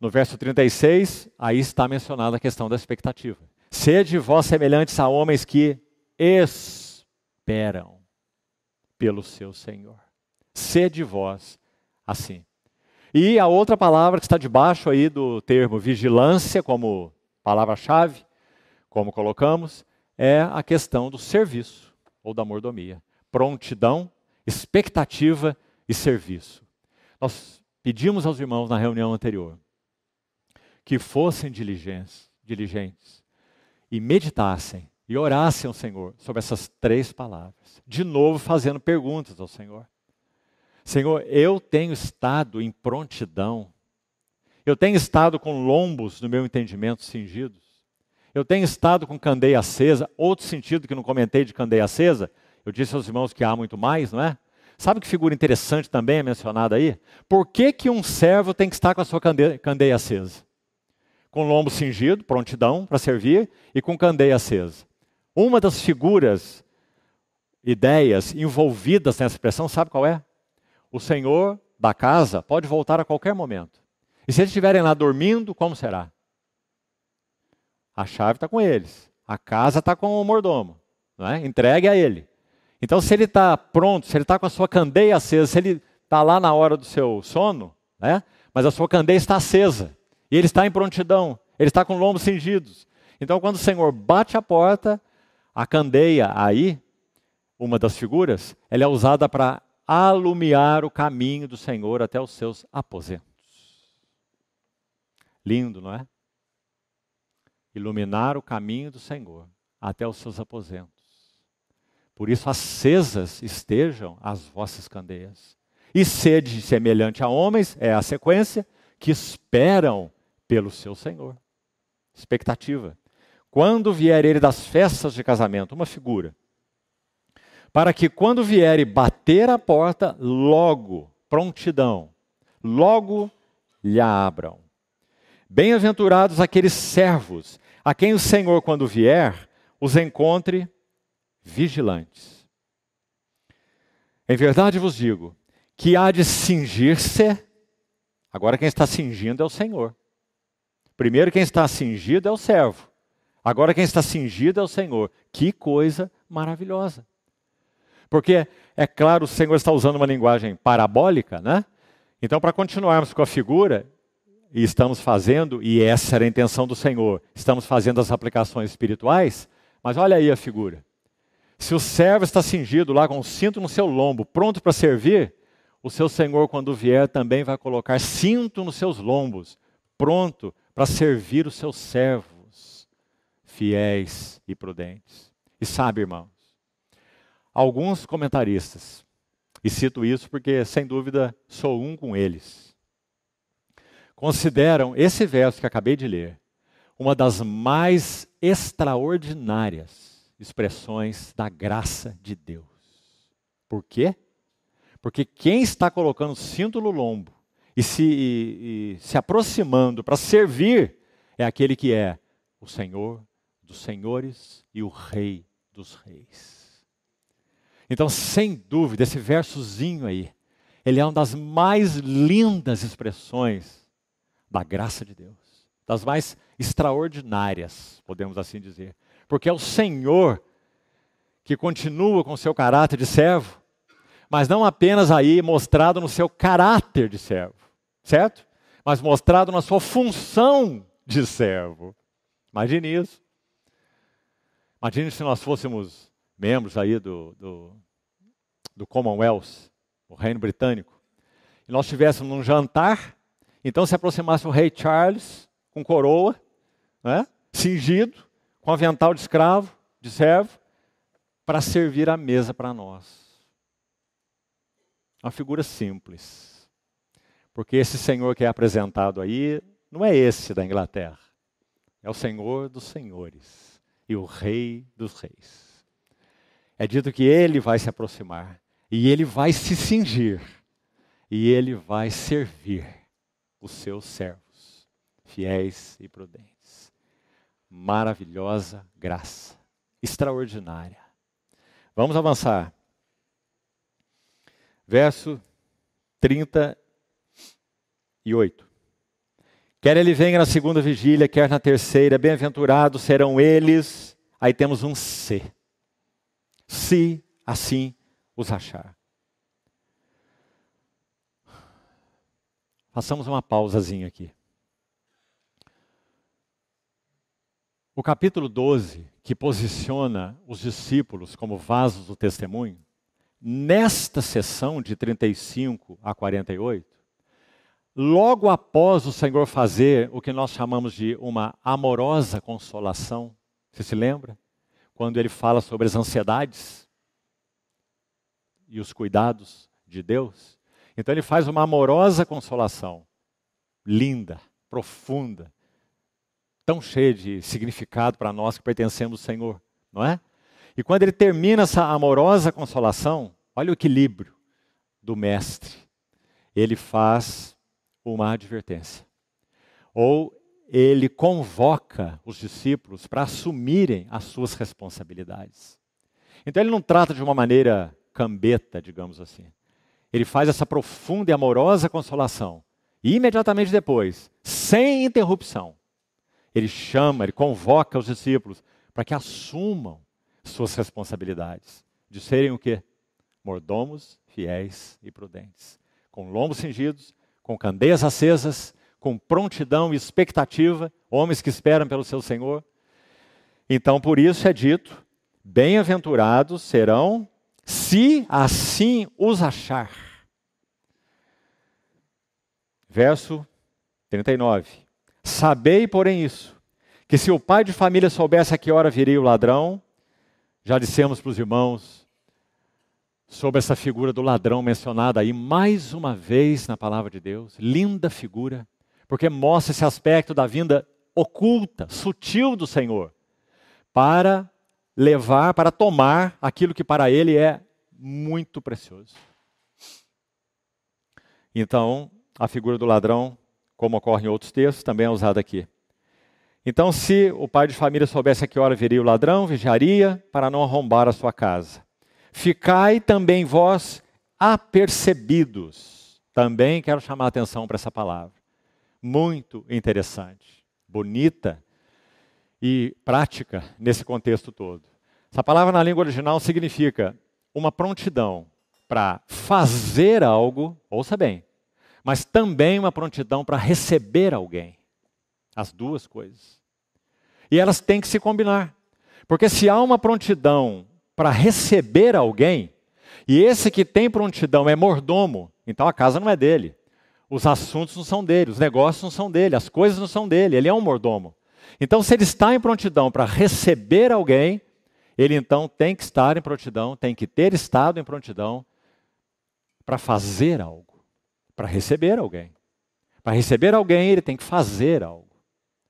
no verso 36, aí está mencionada a questão da expectativa. Sede vós semelhantes a homens que esperam pelo seu Senhor. Sede vós assim. E a outra palavra que está debaixo aí do termo vigilância, como palavra-chave, como colocamos, é a questão do serviço ou da mordomia. Prontidão, expectativa e serviço. Nós pedimos aos irmãos na reunião anterior que fossem diligentes, diligentes e meditassem e orassem ao Senhor sobre essas três palavras. De novo, fazendo perguntas ao Senhor. Senhor, eu tenho estado em prontidão, eu tenho estado com lombos no meu entendimento cingidos, eu tenho estado com candeia acesa. Outro sentido que não comentei de candeia acesa, eu disse aos irmãos que há muito mais, não é? Sabe que figura interessante também é mencionada aí? Por que, que um servo tem que estar com a sua candeia acesa? com lombo cingido, prontidão para servir, e com candeia acesa. Uma das figuras, ideias envolvidas nessa expressão, sabe qual é? O senhor da casa pode voltar a qualquer momento. E se eles estiverem lá dormindo, como será? A chave está com eles. A casa está com o mordomo. é? Entregue a ele. Então, se ele está pronto, se ele está com a sua candeia acesa, se ele está lá na hora do seu sono, né? mas a sua candeia está acesa. E ele está em prontidão, ele está com lombos cingidos. Então, quando o Senhor bate a porta, a candeia aí, uma das figuras, ela é usada para alumiar o caminho do Senhor até os seus aposentos. Lindo, não é? Iluminar o caminho do Senhor até os seus aposentos. Por isso, acesas estejam as vossas candeias. E sede semelhante a homens, é a sequência, que esperam pelo seu Senhor. Expectativa. Quando vier ele das festas de casamento, uma figura, para que quando vier e bater a porta, logo, prontidão, logo lhe abram. Bem-aventurados aqueles servos, a quem o Senhor, quando vier, os encontre vigilantes. Em verdade vos digo que há de cingir-se, agora quem está cingindo é o Senhor. Primeiro, quem está cingido é o servo. Agora, quem está cingido é o Senhor. Que coisa maravilhosa. Porque, é claro, o Senhor está usando uma linguagem parabólica, né? Então, para continuarmos com a figura, e estamos fazendo, e essa era a intenção do Senhor, estamos fazendo as aplicações espirituais, mas olha aí a figura. Se o servo está cingido lá com um cinto no seu lombo, pronto para servir, o seu Senhor, quando vier, também vai colocar cinto nos seus lombos, pronto para servir os seus servos fiéis e prudentes. E sabe, irmãos, alguns comentaristas, e cito isso porque sem dúvida sou um com eles, consideram esse verso que acabei de ler uma das mais extraordinárias expressões da graça de Deus. Por quê? Porque quem está colocando cinto no lombo e se, e, e se aproximando para servir é aquele que é o Senhor dos senhores e o Rei dos reis. Então, sem dúvida, esse versozinho aí, ele é uma das mais lindas expressões da graça de Deus, das mais extraordinárias, podemos assim dizer, porque é o Senhor que continua com seu caráter de servo, mas não apenas aí mostrado no seu caráter de servo, certo? Mas mostrado na sua função de servo. Imagine isso. Imagine se nós fôssemos membros aí do, do, do Commonwealth, o Reino Britânico, e nós tivéssemos um jantar, então se aproximasse o rei Charles com coroa, né, cingido, com avental de escravo, de servo, para servir a mesa para nós. Uma figura simples porque esse Senhor que é apresentado aí não é esse da Inglaterra. É o Senhor dos senhores e o Rei dos reis. É dito que ele vai se aproximar e ele vai se cingir e ele vai servir os seus servos, fiéis e prudentes. Maravilhosa graça, extraordinária. Vamos avançar. Verso 31 e 8. Quer ele venha na segunda vigília, quer na terceira, bem-aventurados serão eles. Aí temos um se. Se assim os achar. Façamos uma pausazinha aqui. O capítulo 12, que posiciona os discípulos como vasos do testemunho, nesta sessão de 35 a 48, logo após o Senhor fazer o que nós chamamos de uma amorosa consolação, você se lembra? Quando ele fala sobre as ansiedades e os cuidados de Deus. Então ele faz uma amorosa consolação, linda, profunda, tão cheia de significado para nós que pertencemos ao Senhor, não é? E quando ele termina essa amorosa consolação, olha o equilíbrio do mestre. Ele faz uma advertência. Ou ele convoca os discípulos para assumirem as suas responsabilidades. Então ele não trata de uma maneira cambeta, digamos assim. Ele faz essa profunda e amorosa consolação. E imediatamente depois, sem interrupção, ele chama, ele convoca os discípulos para que assumam suas responsabilidades. De serem o quê? Mordomos, fiéis e prudentes. Com lombos cingidos, com candeias acesas, com prontidão e expectativa, homens que esperam pelo seu Senhor. Então, por isso é dito: bem-aventurados serão se assim os achar. Verso 39. Sabei, porém, isso, que se o pai de família soubesse a que hora viria o ladrão, já dissemos para os irmãos, sobre essa figura do ladrão mencionada aí mais uma vez na palavra de Deus. Linda figura, porque mostra esse aspecto da vinda oculta, sutil do Senhor, para levar, para tomar aquilo que para ele é muito precioso. Então, a figura do ladrão, como ocorre em outros textos, também é usada aqui. Então, se o pai de família soubesse a que hora viria o ladrão, vigiaria para não arrombar a sua casa. Ficai também vós apercebidos. Também quero chamar a atenção para essa palavra. Muito interessante, bonita e prática nesse contexto todo. Essa palavra na língua original significa uma prontidão para fazer algo, ouça bem, mas também uma prontidão para receber alguém. As duas coisas. E elas têm que se combinar. Porque se há uma prontidão para receber alguém, e esse que tem prontidão é mordomo, então a casa não é dele. Os assuntos não são dele, os negócios não são dele, as coisas não são dele, ele é um mordomo. Então, se ele está em prontidão para receber alguém, ele então tem que estar em prontidão, tem que ter estado em prontidão para fazer algo, para receber alguém. Para receber alguém, ele tem que fazer algo,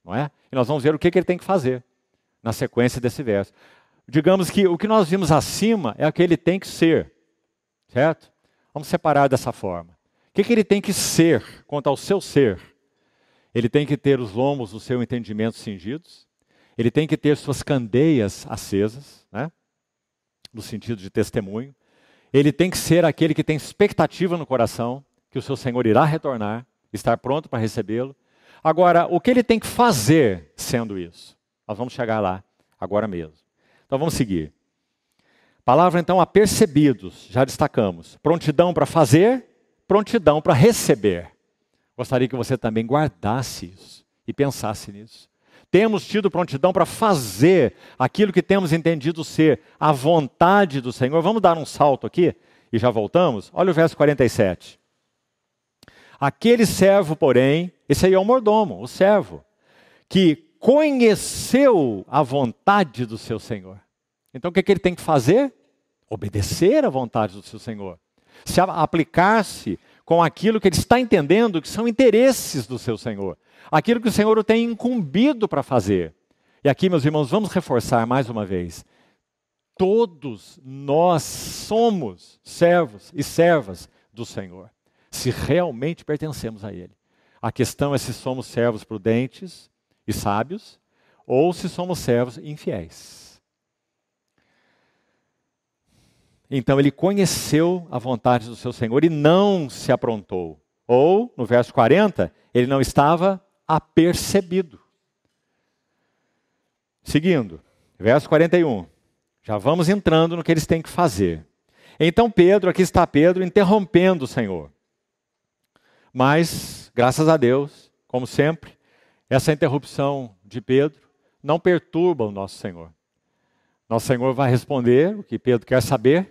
não é? E nós vamos ver o que, que ele tem que fazer na sequência desse verso digamos que o que nós vimos acima é o que ele tem que ser, certo? Vamos separar dessa forma. O que, que ele tem que ser quanto ao seu ser? Ele tem que ter os lombos do seu entendimento cingidos, ele tem que ter suas candeias acesas, né? no sentido de testemunho, ele tem que ser aquele que tem expectativa no coração, que o seu Senhor irá retornar, estar pronto para recebê-lo. Agora, o que ele tem que fazer sendo isso? Nós vamos chegar lá agora mesmo. Então vamos seguir. Palavra então apercebidos, já destacamos. Prontidão para fazer, prontidão para receber. Gostaria que você também guardasse isso e pensasse nisso. Temos tido prontidão para fazer aquilo que temos entendido ser a vontade do Senhor. Vamos dar um salto aqui e já voltamos? Olha o verso 47. Aquele servo, porém, esse aí é o mordomo, o servo, que conheceu a vontade do seu Senhor. Então o que, é que ele tem que fazer? Obedecer à vontade do seu Senhor. Se aplicar-se com aquilo que ele está entendendo que são interesses do seu Senhor, aquilo que o Senhor o tem incumbido para fazer. E aqui, meus irmãos, vamos reforçar mais uma vez: todos nós somos servos e servas do Senhor, se realmente pertencemos a Ele. A questão é se somos servos prudentes e sábios ou se somos servos infiéis. Então ele conheceu a vontade do seu Senhor e não se aprontou. Ou, no verso 40, ele não estava apercebido. Seguindo, verso 41. Já vamos entrando no que eles têm que fazer. Então Pedro, aqui está Pedro interrompendo o Senhor. Mas, graças a Deus, como sempre, essa interrupção de Pedro não perturba o nosso Senhor. Nosso Senhor vai responder o que Pedro quer saber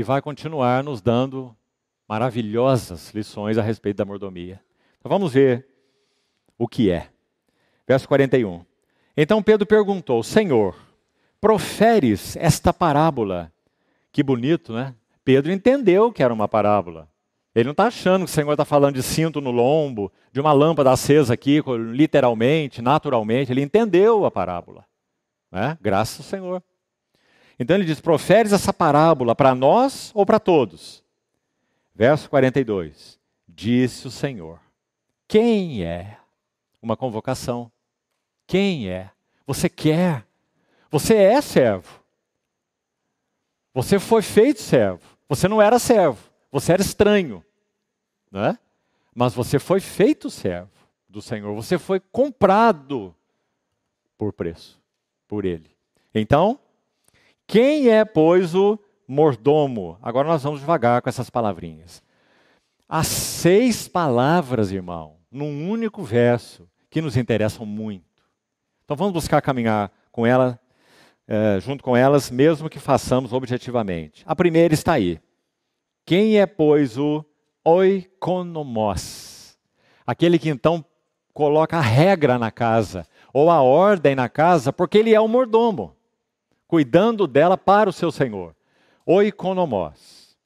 e vai continuar nos dando maravilhosas lições a respeito da mordomia. Então vamos ver o que é. Verso 41. Então Pedro perguntou: Senhor, proferes esta parábola? Que bonito, né? Pedro entendeu que era uma parábola. Ele não está achando que o Senhor está falando de cinto no lombo, de uma lâmpada acesa aqui, literalmente, naturalmente. Ele entendeu a parábola. Né? Graças ao Senhor. Então ele diz: proferes essa parábola para nós ou para todos? Verso 42. Disse o Senhor: Quem é? Uma convocação. Quem é? Você quer? Você é servo. Você foi feito servo. Você não era servo. Você era estranho. Né? Mas você foi feito servo do Senhor. Você foi comprado por preço, por Ele. Então, quem é, pois, o mordomo? Agora nós vamos devagar com essas palavrinhas. As seis palavras, irmão, num único verso, que nos interessam muito. Então vamos buscar caminhar com ela, é, junto com elas, mesmo que façamos objetivamente. A primeira está aí. Quem é, pois, o oikonomos? Aquele que então coloca a regra na casa, ou a ordem na casa, porque ele é o mordomo cuidando dela para o seu Senhor. O economós.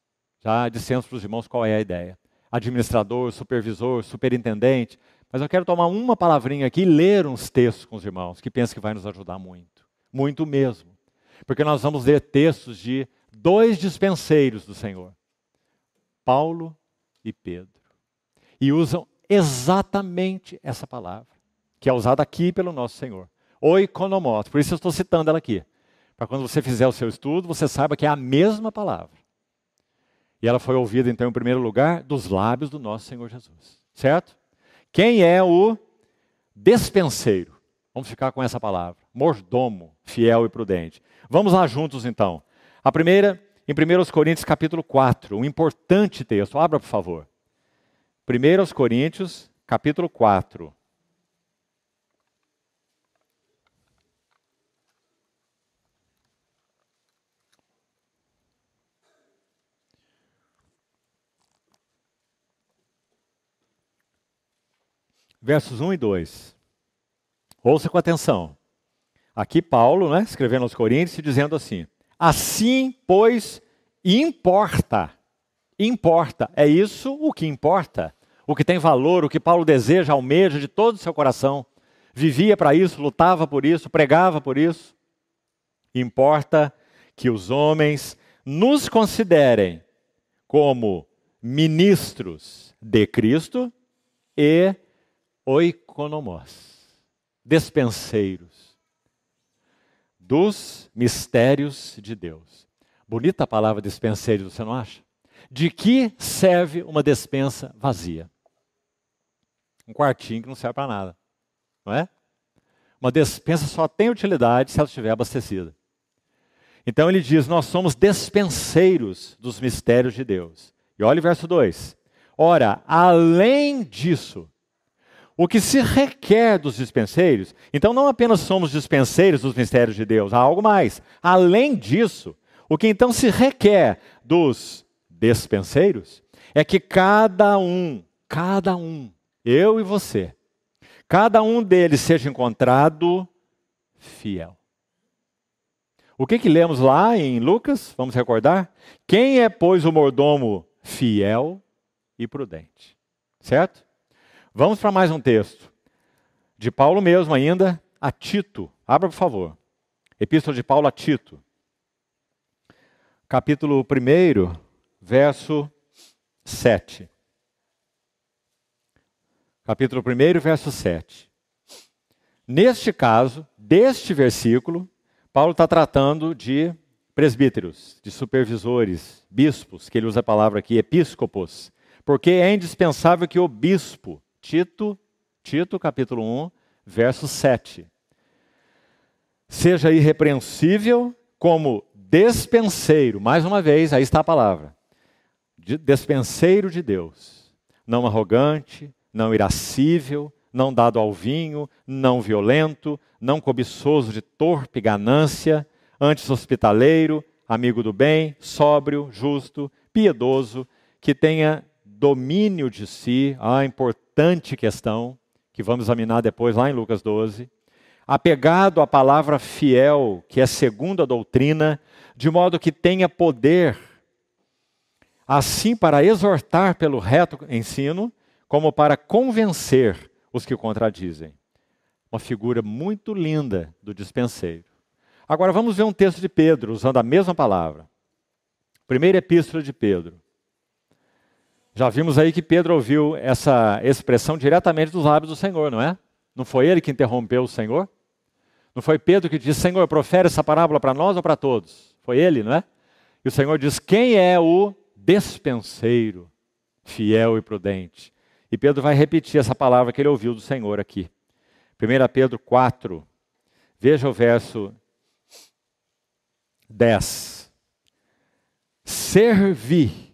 Já dissemos para os irmãos qual é a ideia. Administrador, supervisor, superintendente. Mas eu quero tomar uma palavrinha aqui e ler uns textos com os irmãos, que penso que vai nos ajudar muito. Muito mesmo. Porque nós vamos ler textos de dois dispenseiros do Senhor, Paulo e Pedro. E usam exatamente essa palavra, que é usada aqui pelo nosso Senhor. O economós. Por isso eu estou citando ela aqui para quando você fizer o seu estudo, você saiba que é a mesma palavra. E ela foi ouvida, então, em primeiro lugar, dos lábios do nosso Senhor Jesus. Certo? Quem é o despenseiro? Vamos ficar com essa palavra. Mordomo, fiel e prudente. Vamos lá juntos, então. A primeira, em 1 Coríntios, capítulo 4, um importante texto. Abra, por favor. 1 Coríntios, capítulo 4. versos 1 e 2. Ouça com atenção. Aqui Paulo, né, escrevendo aos Coríntios, dizendo assim: Assim, pois, importa. Importa. É isso o que importa. O que tem valor, o que Paulo deseja, almeja de todo o seu coração. Vivia para isso, lutava por isso, pregava por isso. Importa que os homens nos considerem como ministros de Cristo e oikonomos, despenseiros dos mistérios de Deus. Bonita a palavra despenseiro, você não acha? De que serve uma despensa vazia? Um quartinho que não serve para nada, não é? Uma despensa só tem utilidade se ela estiver abastecida. Então ele diz: Nós somos despenseiros dos mistérios de Deus. E olha o verso 2. Ora, além disso, o que se requer dos dispenseiros. Então, não apenas somos dispenseiros dos mistérios de Deus, há algo mais. Além disso, o que então se requer dos dispenseiros é que cada um, cada um, eu e você, cada um deles seja encontrado fiel. O que, que lemos lá em Lucas? Vamos recordar? Quem é, pois, o mordomo fiel e prudente? Certo? Vamos para mais um texto. De Paulo mesmo ainda, a Tito. Abra, por favor. Epístola de Paulo a Tito. Capítulo 1, verso 7. Capítulo 1, verso 7. Neste caso, deste versículo, Paulo está tratando de presbíteros, de supervisores, bispos, que ele usa a palavra aqui, episcopos, porque é indispensável que o bispo Tito, Tito capítulo 1, verso 7. Seja irrepreensível como despenseiro, mais uma vez, aí está a palavra. Despenseiro de Deus. Não arrogante, não irascível, não dado ao vinho, não violento, não cobiçoso de torpe ganância, antes hospitaleiro, amigo do bem, sóbrio, justo, piedoso, que tenha domínio de si, a importante questão que vamos examinar depois lá em Lucas 12, apegado à palavra fiel, que é segundo a doutrina, de modo que tenha poder assim para exortar pelo reto ensino, como para convencer os que o contradizem. Uma figura muito linda do dispenseiro. Agora vamos ver um texto de Pedro usando a mesma palavra. Primeira epístola de Pedro, já vimos aí que Pedro ouviu essa expressão diretamente dos lábios do Senhor, não é? Não foi ele que interrompeu o Senhor? Não foi Pedro que disse: Senhor, profere essa parábola para nós ou para todos? Foi ele, não é? E o Senhor diz: Quem é o despenseiro fiel e prudente? E Pedro vai repetir essa palavra que ele ouviu do Senhor aqui. 1 Pedro 4, veja o verso 10. Servi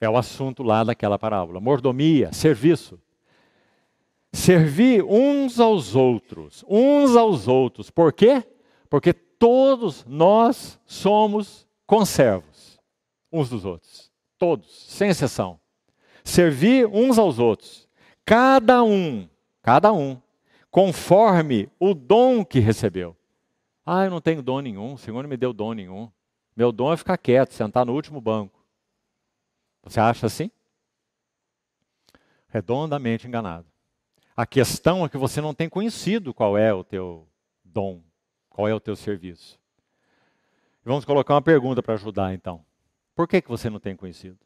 é o assunto lá daquela parábola. Mordomia, serviço. Servir uns aos outros, uns aos outros. Por quê? Porque todos nós somos conservos uns dos outros. Todos, sem exceção. Servir uns aos outros. Cada um, cada um, conforme o dom que recebeu. Ah, eu não tenho dom nenhum, o Senhor não me deu dom nenhum. Meu dom é ficar quieto, sentar no último banco. Você acha assim? Redondamente enganado. A questão é que você não tem conhecido qual é o teu dom, qual é o teu serviço. Vamos colocar uma pergunta para ajudar então. Por que, que você não tem conhecido?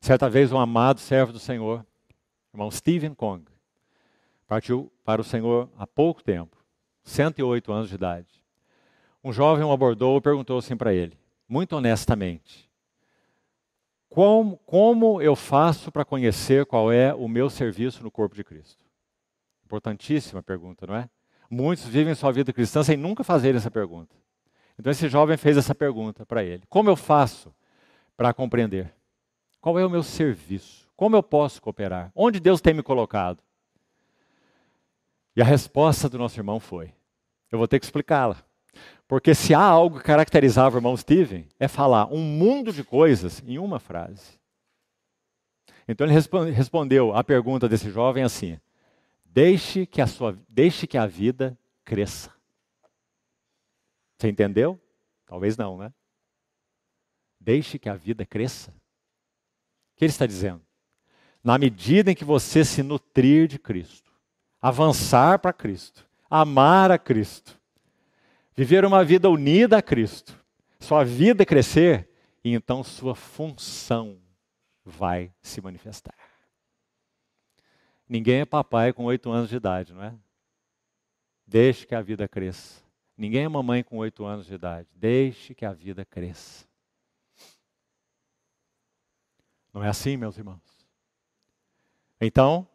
Certa vez um amado servo do Senhor, irmão Stephen Kong, partiu para o Senhor há pouco tempo, 108 anos de idade. Um jovem o abordou e perguntou assim para ele, muito honestamente: como, como eu faço para conhecer qual é o meu serviço no corpo de Cristo? Importantíssima pergunta, não é? Muitos vivem sua vida cristã sem nunca fazerem essa pergunta. Então esse jovem fez essa pergunta para ele: Como eu faço para compreender? Qual é o meu serviço? Como eu posso cooperar? Onde Deus tem me colocado? E a resposta do nosso irmão foi: Eu vou ter que explicá-la. Porque se há algo que caracterizava o irmão Steven, é falar um mundo de coisas em uma frase. Então ele respondeu à pergunta desse jovem assim: deixe que a, sua, deixe que a vida cresça. Você entendeu? Talvez não, né? Deixe que a vida cresça. O que ele está dizendo? Na medida em que você se nutrir de Cristo, avançar para Cristo, amar a Cristo, viver uma vida unida a Cristo, sua vida crescer e então sua função vai se manifestar. Ninguém é papai com oito anos de idade, não é? Deixe que a vida cresça. Ninguém é mamãe com oito anos de idade. Deixe que a vida cresça. Não é assim, meus irmãos? Então,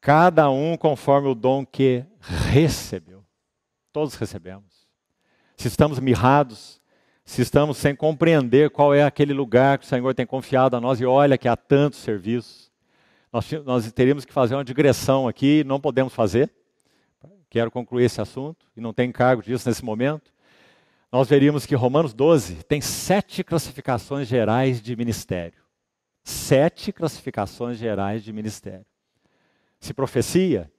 cada um conforme o dom que recebeu. Todos recebemos. Se estamos mirrados, se estamos sem compreender qual é aquele lugar que o Senhor tem confiado a nós e olha que há tantos serviços, nós, nós teríamos que fazer uma digressão aqui, não podemos fazer. Quero concluir esse assunto e não tenho cargo disso nesse momento. Nós veríamos que Romanos 12 tem sete classificações gerais de ministério. Sete classificações gerais de ministério. Se profecia,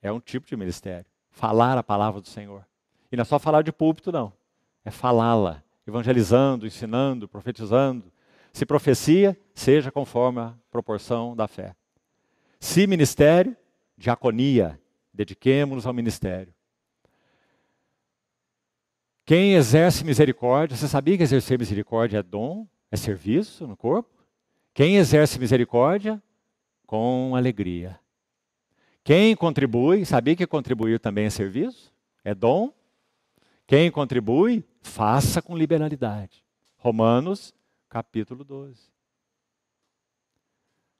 é um tipo de ministério falar a palavra do Senhor. E não é só falar de púlpito, não. É falá-la, evangelizando, ensinando, profetizando. Se profecia, seja conforme a proporção da fé. Se ministério, diaconia, dediquemos-nos ao ministério. Quem exerce misericórdia, você sabia que exercer misericórdia é dom, é serviço no corpo? Quem exerce misericórdia, com alegria. Quem contribui, sabia que contribuir também é serviço? É dom? Quem contribui, faça com liberalidade. Romanos, capítulo 12.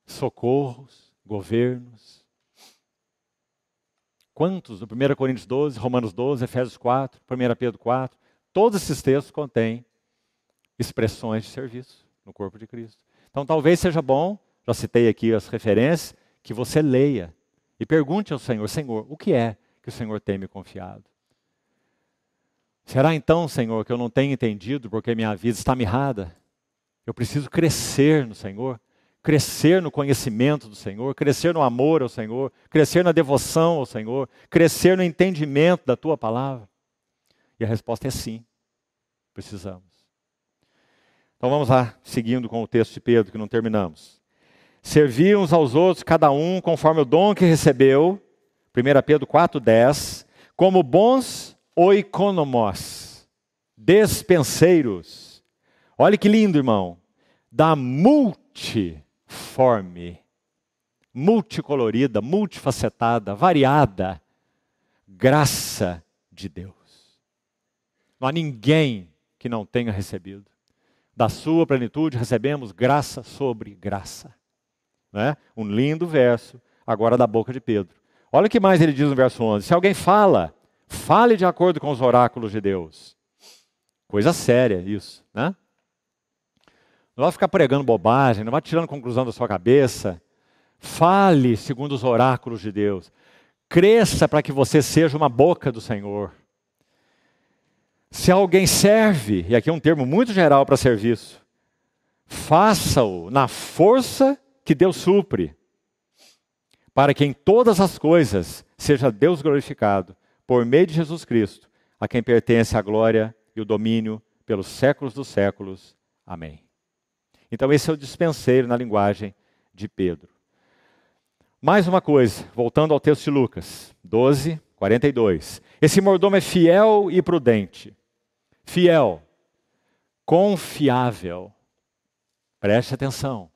Socorros, governos. Quantos? 1 Coríntios 12, Romanos 12, Efésios 4, 1 Pedro 4. Todos esses textos contêm expressões de serviço no corpo de Cristo. Então, talvez seja bom, já citei aqui as referências, que você leia e pergunte ao Senhor: Senhor, o que é que o Senhor tem me confiado? Será então, Senhor, que eu não tenho entendido porque minha vida está mirrada? Eu preciso crescer no Senhor, crescer no conhecimento do Senhor, crescer no amor ao Senhor, crescer na devoção ao Senhor, crescer no entendimento da tua palavra. E a resposta é sim, precisamos. Então vamos lá, seguindo com o texto de Pedro, que não terminamos servir uns aos outros, cada um conforme o dom que recebeu, 1 Pedro 4,10, como bons oikonomos, despenseiros. Olha que lindo, irmão, da multiforme, multicolorida, multifacetada, variada graça de Deus. Não há ninguém que não tenha recebido. Da sua plenitude recebemos graça sobre graça. Né? Um lindo verso, agora da boca de Pedro. Olha o que mais ele diz no verso 11: Se alguém fala, fale de acordo com os oráculos de Deus. Coisa séria isso, né? Não vai ficar pregando bobagem, não vai tirando conclusão da sua cabeça. Fale segundo os oráculos de Deus. Cresça para que você seja uma boca do Senhor. Se alguém serve, e aqui é um termo muito geral para serviço, faça-o na força que Deus supre, para que em todas as coisas seja Deus glorificado por meio de Jesus Cristo, a quem pertence a glória e o domínio pelos séculos dos séculos. Amém. Então, esse é o dispenseiro na linguagem de Pedro. Mais uma coisa, voltando ao texto de Lucas 12, 42. Esse mordomo é fiel e prudente. Fiel, confiável. Preste atenção.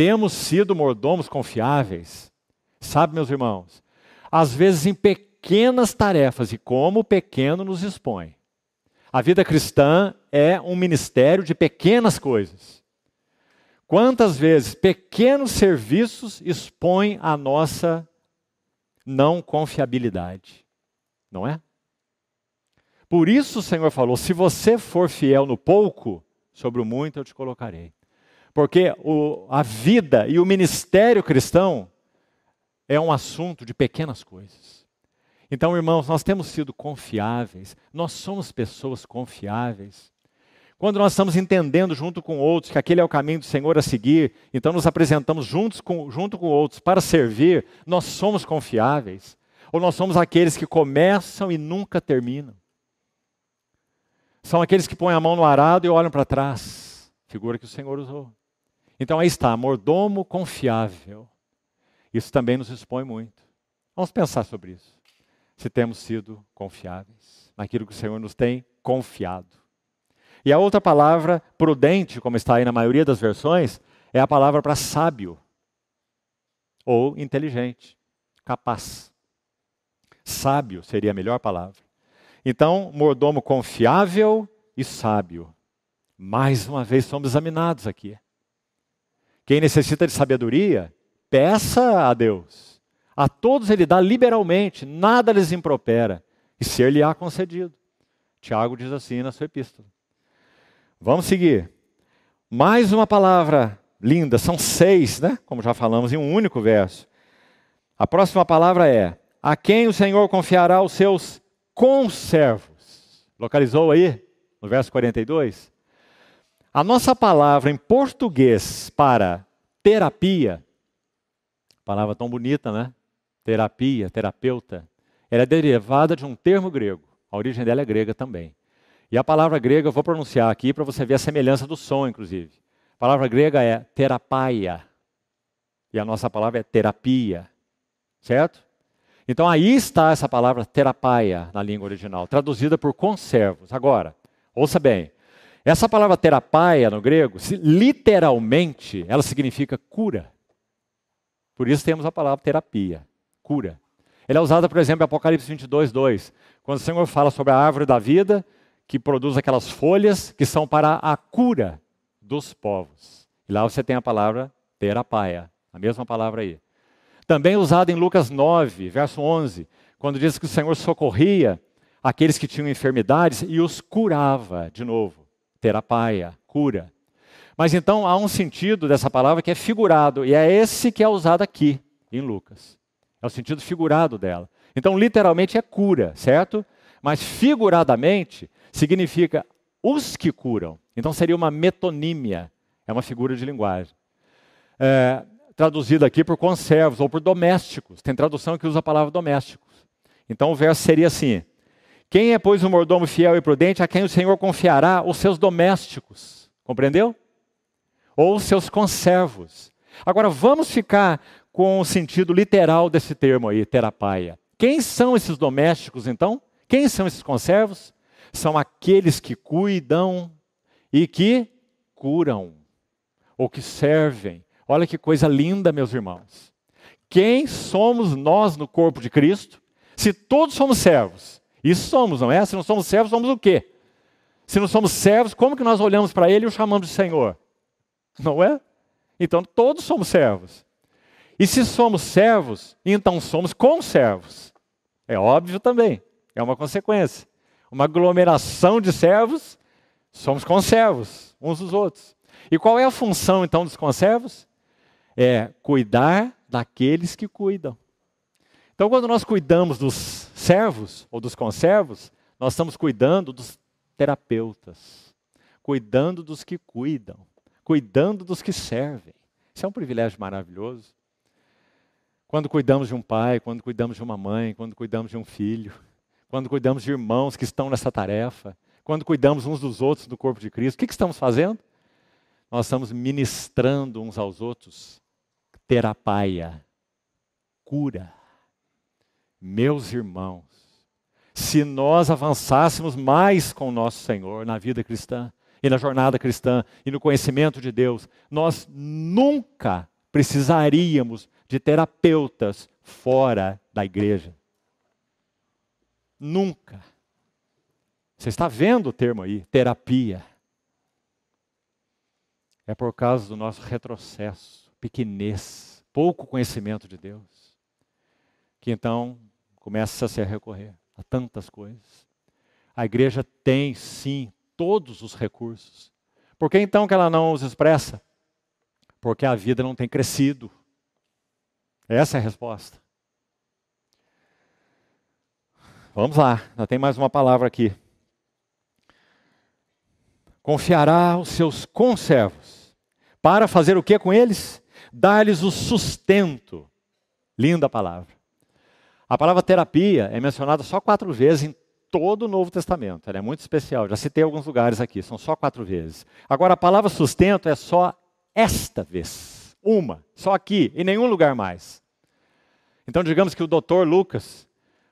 Temos sido mordomos confiáveis. Sabe, meus irmãos, às vezes em pequenas tarefas e como o pequeno nos expõe. A vida cristã é um ministério de pequenas coisas. Quantas vezes pequenos serviços expõem a nossa não confiabilidade, não é? Por isso o Senhor falou: se você for fiel no pouco, sobre o muito eu te colocarei. Porque o, a vida e o ministério cristão é um assunto de pequenas coisas. Então, irmãos, nós temos sido confiáveis, nós somos pessoas confiáveis. Quando nós estamos entendendo junto com outros que aquele é o caminho do Senhor a seguir, então nos apresentamos juntos com, junto com outros para servir, nós somos confiáveis. Ou nós somos aqueles que começam e nunca terminam. São aqueles que põem a mão no arado e olham para trás. Figura que o Senhor usou. Então aí está, mordomo confiável. Isso também nos expõe muito. Vamos pensar sobre isso. Se temos sido confiáveis naquilo que o Senhor nos tem confiado. E a outra palavra, prudente, como está aí na maioria das versões, é a palavra para sábio ou inteligente, capaz. Sábio seria a melhor palavra. Então, mordomo confiável e sábio. Mais uma vez somos examinados aqui. Quem necessita de sabedoria, peça a Deus. A todos ele dá liberalmente, nada lhes impropera, e ser-lhe-á concedido. Tiago diz assim na sua epístola. Vamos seguir. Mais uma palavra linda, são seis, né? Como já falamos, em um único verso. A próxima palavra é: A quem o Senhor confiará os seus conservos. Localizou aí? No verso 42? A nossa palavra em português para terapia, palavra tão bonita, né? Terapia, terapeuta, ela é derivada de um termo grego. A origem dela é grega também. E a palavra grega eu vou pronunciar aqui para você ver a semelhança do som, inclusive. A palavra grega é terapaia. E a nossa palavra é terapia. Certo? Então aí está essa palavra terapaia na língua original, traduzida por conservos. Agora, ouça bem. Essa palavra terapaia no grego, literalmente, ela significa cura. Por isso temos a palavra terapia, cura. Ela é usada, por exemplo, em Apocalipse 22, 2, quando o Senhor fala sobre a árvore da vida, que produz aquelas folhas que são para a cura dos povos. E lá você tem a palavra terapaia, a mesma palavra aí. Também usada em Lucas 9, verso 11, quando diz que o Senhor socorria aqueles que tinham enfermidades e os curava de novo terapia, cura. Mas então há um sentido dessa palavra que é figurado, e é esse que é usado aqui em Lucas. É o sentido figurado dela. Então, literalmente é cura, certo? Mas figuradamente significa os que curam. Então seria uma metonímia, é uma figura de linguagem. É, traduzida aqui por conservos ou por domésticos. Tem tradução que usa a palavra domésticos. Então o verso seria assim: quem é, pois, o um mordomo fiel e prudente, a quem o Senhor confiará os seus domésticos? Compreendeu? Ou os seus conservos. Agora, vamos ficar com o sentido literal desse termo aí, terapaia. Quem são esses domésticos, então? Quem são esses conservos? São aqueles que cuidam e que curam, ou que servem. Olha que coisa linda, meus irmãos. Quem somos nós no corpo de Cristo? Se todos somos servos, isso somos, não é? Se não somos servos, somos o quê? Se não somos servos, como que nós olhamos para ele e o chamamos de Senhor? Não é? Então todos somos servos. E se somos servos, então somos conservos. É óbvio também, é uma consequência. Uma aglomeração de servos, somos conservos uns dos outros. E qual é a função então dos conservos? É cuidar daqueles que cuidam. Então, quando nós cuidamos dos servos ou dos conservos, nós estamos cuidando dos terapeutas, cuidando dos que cuidam, cuidando dos que servem. Isso é um privilégio maravilhoso. Quando cuidamos de um pai, quando cuidamos de uma mãe, quando cuidamos de um filho, quando cuidamos de irmãos que estão nessa tarefa, quando cuidamos uns dos outros do corpo de Cristo, o que, que estamos fazendo? Nós estamos ministrando uns aos outros terapia, cura meus irmãos, se nós avançássemos mais com o nosso Senhor na vida cristã e na jornada cristã e no conhecimento de Deus, nós nunca precisaríamos de terapeutas fora da igreja. Nunca. Você está vendo o termo aí, terapia. É por causa do nosso retrocesso, pequenez, pouco conhecimento de Deus, que então começa-se a recorrer a tantas coisas. A igreja tem, sim, todos os recursos. Por que então que ela não os expressa? Porque a vida não tem crescido. Essa é a resposta. Vamos lá, ainda tem mais uma palavra aqui. Confiará os seus conservos para fazer o que com eles? Dar-lhes o sustento. Linda palavra. A palavra terapia é mencionada só quatro vezes em todo o Novo Testamento. Ela é muito especial. Já citei alguns lugares aqui, são só quatro vezes. Agora, a palavra sustento é só esta vez. Uma, só aqui, em nenhum lugar mais. Então, digamos que o doutor Lucas,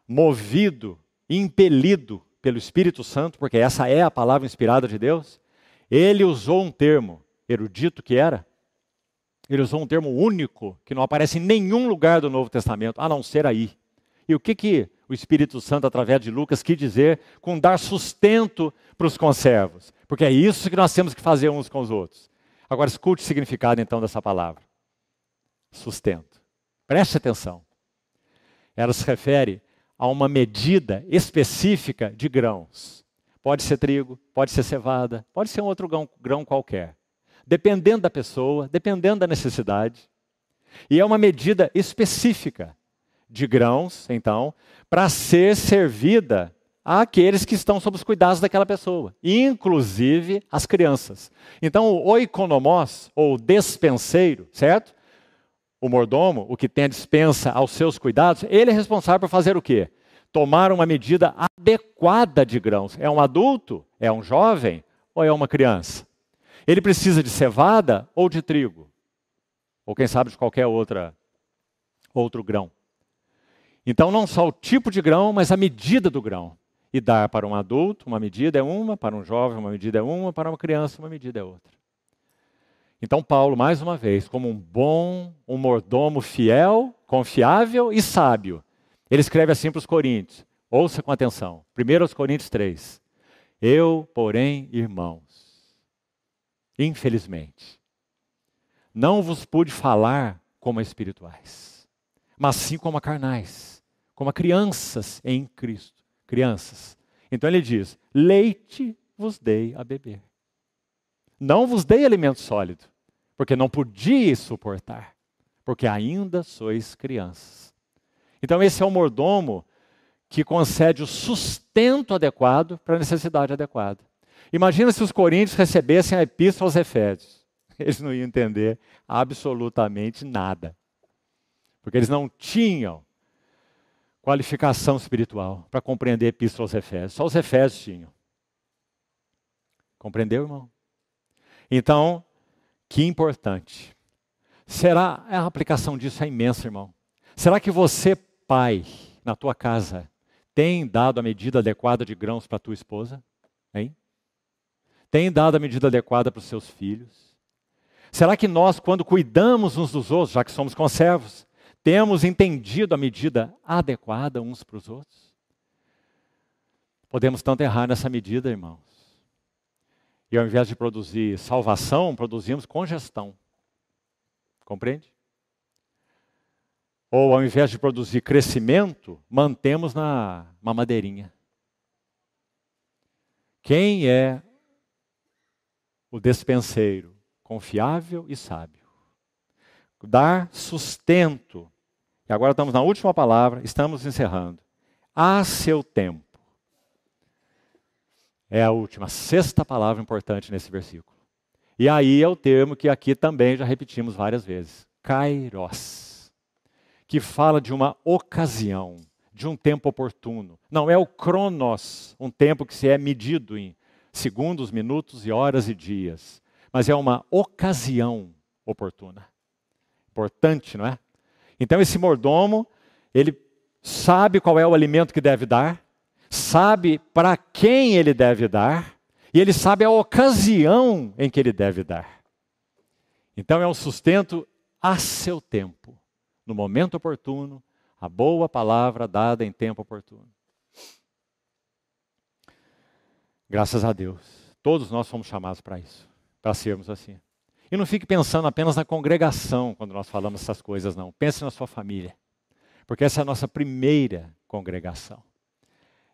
movido, impelido pelo Espírito Santo, porque essa é a palavra inspirada de Deus, ele usou um termo, erudito que era, ele usou um termo único, que não aparece em nenhum lugar do Novo Testamento, a não ser aí. E o que, que o Espírito Santo, através de Lucas, quis dizer com dar sustento para os conservos? Porque é isso que nós temos que fazer uns com os outros. Agora, escute o significado então dessa palavra: sustento. Preste atenção. Ela se refere a uma medida específica de grãos. Pode ser trigo, pode ser cevada, pode ser um outro grão, grão qualquer. Dependendo da pessoa, dependendo da necessidade. E é uma medida específica de grãos, então, para ser servida àqueles que estão sob os cuidados daquela pessoa, inclusive as crianças. Então, o oikonomós, ou despenseiro, certo? O mordomo, o que tem a dispensa aos seus cuidados, ele é responsável por fazer o quê? Tomar uma medida adequada de grãos. É um adulto? É um jovem? Ou é uma criança? Ele precisa de cevada ou de trigo? Ou quem sabe de qualquer outra outro grão. Então, não só o tipo de grão, mas a medida do grão. E dar para um adulto uma medida é uma, para um jovem uma medida é uma, para uma criança uma medida é outra. Então, Paulo, mais uma vez, como um bom, um mordomo fiel, confiável e sábio, ele escreve assim para os Coríntios. Ouça com atenção. 1 Coríntios 3. Eu, porém, irmãos, infelizmente, não vos pude falar como espirituais, mas sim como carnais como a crianças em Cristo. Crianças. Então ele diz: leite vos dei a beber. Não vos dei alimento sólido, porque não podia suportar, porque ainda sois crianças. Então esse é o mordomo que concede o sustento adequado para a necessidade adequada. Imagina se os coríntios recebessem a epístola aos Efésios. Eles não iam entender absolutamente nada. Porque eles não tinham qualificação espiritual para compreender a Epístola aos Efésios. Só os Efésios tinham. Compreendeu, irmão? Então, que importante. Será é a aplicação disso é imensa, irmão. Será que você, pai, na tua casa, tem dado a medida adequada de grãos para tua esposa? Hein? Tem dado a medida adequada para os seus filhos? Será que nós, quando cuidamos uns dos outros, já que somos conservos, temos entendido a medida adequada uns para os outros? Podemos tanto errar nessa medida, irmãos. E ao invés de produzir salvação, produzimos congestão. Compreende? Ou ao invés de produzir crescimento, mantemos na mamadeirinha. Quem é o despenseiro? Confiável e sábio. Dar sustento e agora estamos na última palavra, estamos encerrando. Há seu tempo. É a última, sexta palavra importante nesse versículo. E aí é o termo que aqui também já repetimos várias vezes: kairos, que fala de uma ocasião, de um tempo oportuno. Não é o cronos, um tempo que se é medido em segundos, minutos e horas e dias, mas é uma ocasião oportuna. Importante, não é? Então esse mordomo, ele sabe qual é o alimento que deve dar, sabe para quem ele deve dar e ele sabe a ocasião em que ele deve dar. Então é um sustento a seu tempo, no momento oportuno, a boa palavra dada em tempo oportuno. Graças a Deus, todos nós somos chamados para isso, para sermos assim. E não fique pensando apenas na congregação quando nós falamos essas coisas, não. Pense na sua família, porque essa é a nossa primeira congregação.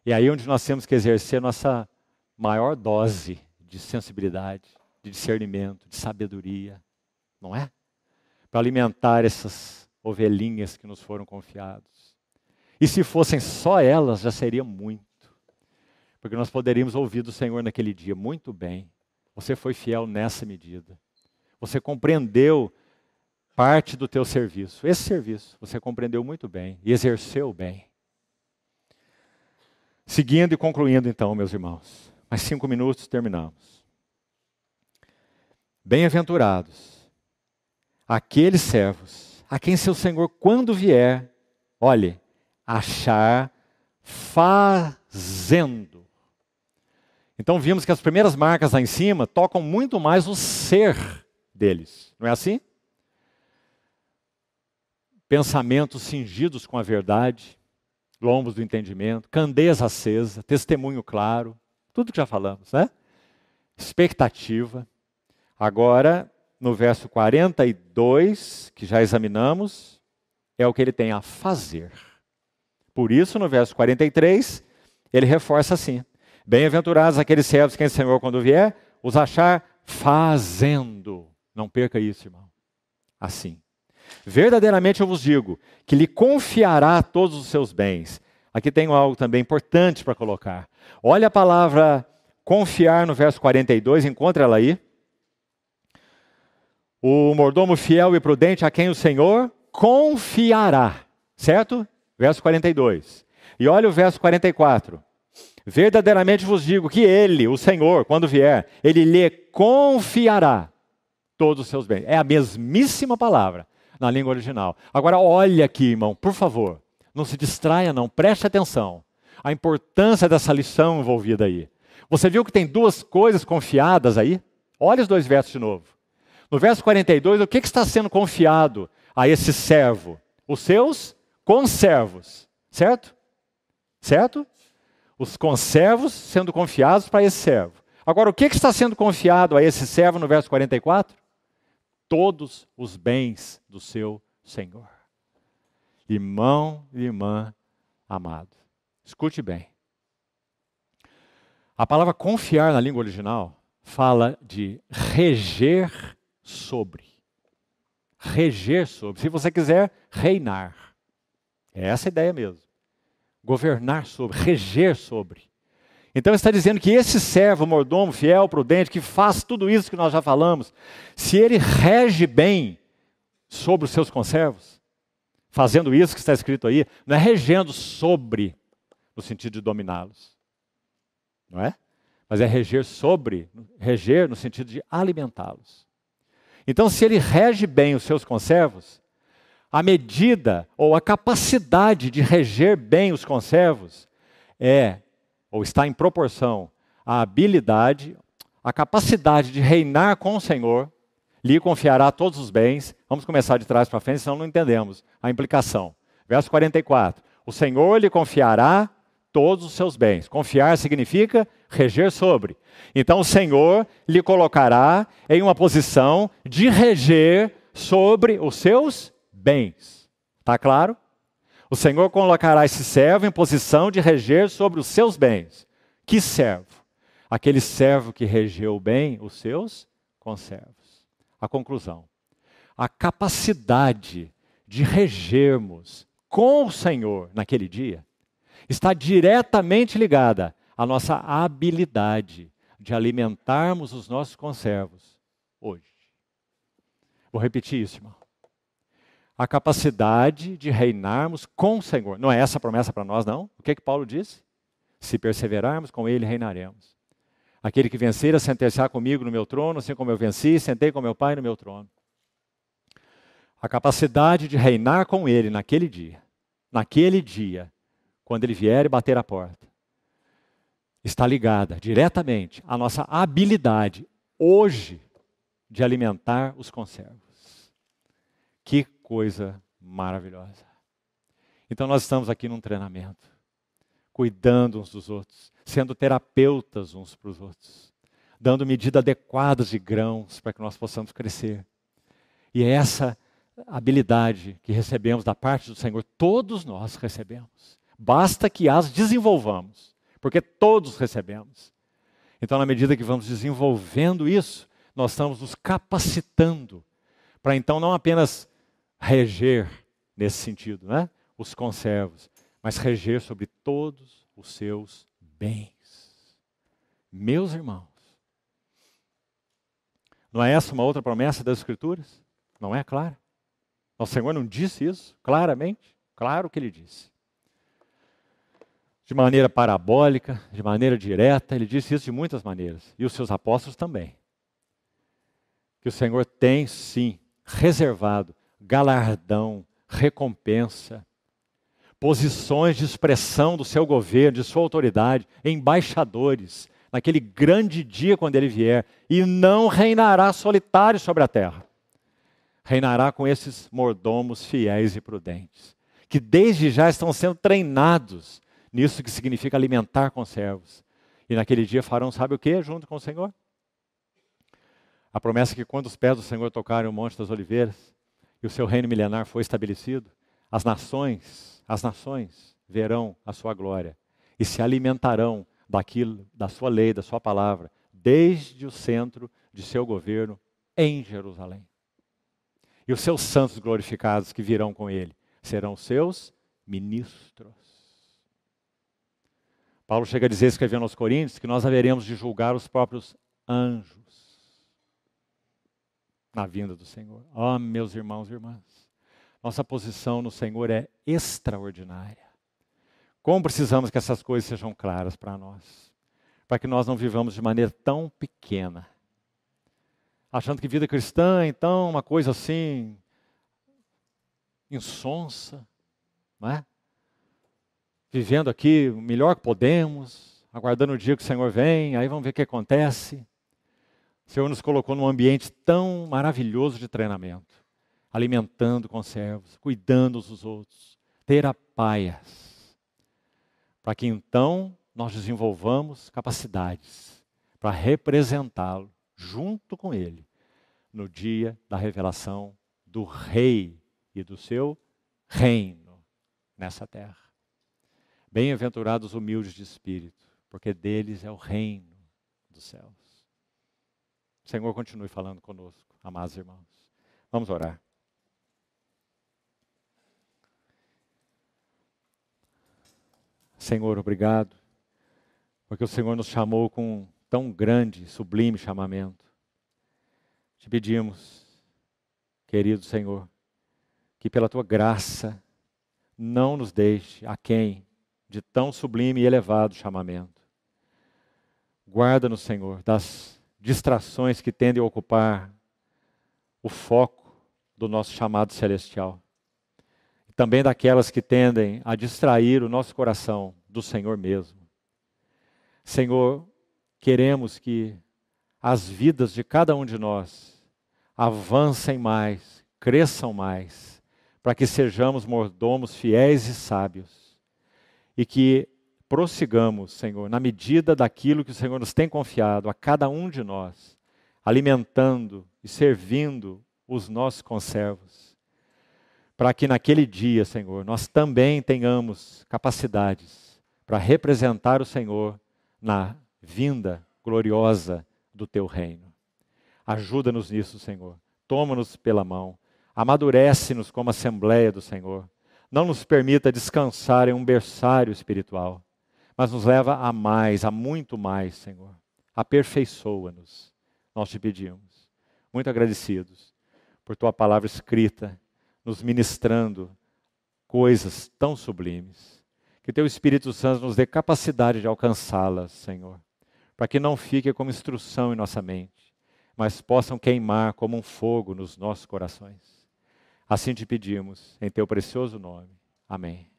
E aí é onde nós temos que exercer nossa maior dose de sensibilidade, de discernimento, de sabedoria, não é? Para alimentar essas ovelhinhas que nos foram confiados. E se fossem só elas, já seria muito. Porque nós poderíamos ouvir do Senhor naquele dia, muito bem, você foi fiel nessa medida. Você compreendeu parte do teu serviço. Esse serviço você compreendeu muito bem e exerceu bem. Seguindo e concluindo então, meus irmãos. Mais cinco minutos terminamos. Bem-aventurados aqueles servos a quem seu Senhor, quando vier, olhe, achar fazendo. Então vimos que as primeiras marcas lá em cima tocam muito mais o ser deles. Não é assim? Pensamentos cingidos com a verdade, lombos do entendimento, candeza acesa, testemunho claro, tudo que já falamos, né? Expectativa. Agora, no verso 42, que já examinamos, é o que ele tem a fazer. Por isso, no verso 43, ele reforça assim: Bem-aventurados aqueles servos que o Senhor, quando vier, os achar fazendo não perca isso, irmão. Assim. Verdadeiramente eu vos digo que lhe confiará todos os seus bens. Aqui tem algo também importante para colocar. Olha a palavra confiar no verso 42, encontra ela aí. O mordomo fiel e prudente a quem o Senhor confiará, certo? Verso 42. E olha o verso 44. Verdadeiramente vos digo que ele, o Senhor, quando vier, ele lhe confiará todos os seus bens. É a mesmíssima palavra na língua original. Agora, olha aqui, irmão, por favor. Não se distraia, não. Preste atenção. A importância dessa lição envolvida aí. Você viu que tem duas coisas confiadas aí? Olha os dois versos de novo. No verso 42, o que, está sendo confiado a esse servo? Os seus conservos, certo? Certo? Os conservos sendo confiados para esse servo. Agora, o que está sendo confiado a esse servo no verso 44? todos os bens do seu Senhor. Irmão e irmã amado, escute bem. A palavra confiar na língua original fala de reger sobre. Reger sobre. Se você quiser, reinar. É essa a ideia mesmo. Governar sobre, reger sobre. Então está dizendo que esse servo, mordomo, fiel, prudente, que faz tudo isso que nós já falamos, se ele rege bem sobre os seus conservos, fazendo isso que está escrito aí, não é regendo sobre, no sentido de dominá-los, não é? Mas é reger sobre, reger no sentido de alimentá-los. Então, se ele rege bem os seus conservos, a medida ou a capacidade de reger bem os conservos é ou está em proporção à habilidade, à capacidade de reinar com o Senhor, lhe confiará todos os bens. Vamos começar de trás para frente, senão não entendemos a implicação. Verso 44. O Senhor lhe confiará todos os seus bens. Confiar significa reger sobre. Então o Senhor lhe colocará em uma posição de reger sobre os seus bens. Tá claro? O Senhor colocará esse servo em posição de reger sobre os seus bens. Que servo? Aquele servo que regeu bem os seus conservos. A conclusão: a capacidade de regermos com o Senhor naquele dia está diretamente ligada à nossa habilidade de alimentarmos os nossos conservos hoje. Vou repetir isso, irmão a capacidade de reinarmos com o Senhor. Não é essa a promessa para nós, não? O que é que Paulo disse? Se perseverarmos com ele, reinaremos. Aquele que vencer a sentenciar comigo no meu trono, assim como eu venci, sentei com meu Pai no meu trono. A capacidade de reinar com ele naquele dia, naquele dia, quando ele vier e bater a porta, está ligada diretamente à nossa habilidade hoje de alimentar os conservos. Que coisa maravilhosa. Então nós estamos aqui num treinamento, cuidando uns dos outros, sendo terapeutas uns para os outros, dando medidas adequadas de grãos para que nós possamos crescer. E é essa habilidade que recebemos da parte do Senhor, todos nós recebemos. Basta que as desenvolvamos, porque todos recebemos. Então, na medida que vamos desenvolvendo isso, nós estamos nos capacitando para então não apenas reger nesse sentido, né? Os conservos, mas reger sobre todos os seus bens. Meus irmãos, não é essa uma outra promessa das Escrituras? Não é, claro. Nosso Senhor não disse isso claramente? Claro que ele disse. De maneira parabólica, de maneira direta, ele disse isso de muitas maneiras. E os seus apóstolos também. Que o Senhor tem, sim, reservado galardão, recompensa, posições de expressão do seu governo, de sua autoridade, embaixadores, naquele grande dia quando ele vier, e não reinará solitário sobre a terra. Reinará com esses mordomos fiéis e prudentes, que desde já estão sendo treinados nisso que significa alimentar com servos. E naquele dia farão, sabe o que, junto com o Senhor? A promessa é que quando os pés do Senhor tocarem o Monte das Oliveiras, e o seu reino milenar foi estabelecido, as nações, as nações verão a sua glória e se alimentarão daquilo, da sua lei, da sua palavra, desde o centro de seu governo em Jerusalém. E os seus santos glorificados que virão com ele serão seus ministros. Paulo chega a dizer, escrevendo aos Coríntios, que nós haveremos de julgar os próprios anjos na vinda do Senhor. Ah, oh, meus irmãos e irmãs, nossa posição no Senhor é extraordinária. Como precisamos que essas coisas sejam claras para nós, para que nós não vivamos de maneira tão pequena, achando que vida cristã, é então, uma coisa assim, insonsa, não é? Vivendo aqui o melhor que podemos, aguardando o dia que o Senhor vem, aí vamos ver o que acontece. O Senhor nos colocou num ambiente tão maravilhoso de treinamento, alimentando com servos, cuidando uns dos outros, ter terapaias, para que então nós desenvolvamos capacidades para representá-lo junto com ele no dia da revelação do Rei e do seu reino nessa terra. Bem-aventurados humildes de espírito, porque deles é o reino dos céus. Senhor continue falando conosco, amados irmãos. Vamos orar. Senhor, obrigado, porque o Senhor nos chamou com tão grande, sublime chamamento. Te pedimos, querido Senhor, que pela tua graça não nos deixe aquém de tão sublime e elevado chamamento. Guarda-nos, Senhor, das distrações que tendem a ocupar o foco do nosso chamado celestial. Também daquelas que tendem a distrair o nosso coração do Senhor mesmo. Senhor, queremos que as vidas de cada um de nós avancem mais, cresçam mais, para que sejamos mordomos fiéis e sábios e que prossigamos, Senhor, na medida daquilo que o Senhor nos tem confiado a cada um de nós, alimentando e servindo os nossos conservos, para que naquele dia, Senhor, nós também tenhamos capacidades para representar o Senhor na vinda gloriosa do teu reino. Ajuda-nos nisso, Senhor. Toma-nos pela mão. Amadurece-nos como assembleia do Senhor. Não nos permita descansar em um berçário espiritual, mas nos leva a mais, a muito mais, Senhor. Aperfeiçoa-nos, nós te pedimos. Muito agradecidos por tua palavra escrita, nos ministrando coisas tão sublimes. Que teu Espírito Santo nos dê capacidade de alcançá-las, Senhor, para que não fique como instrução em nossa mente, mas possam queimar como um fogo nos nossos corações. Assim te pedimos, em teu precioso nome. Amém.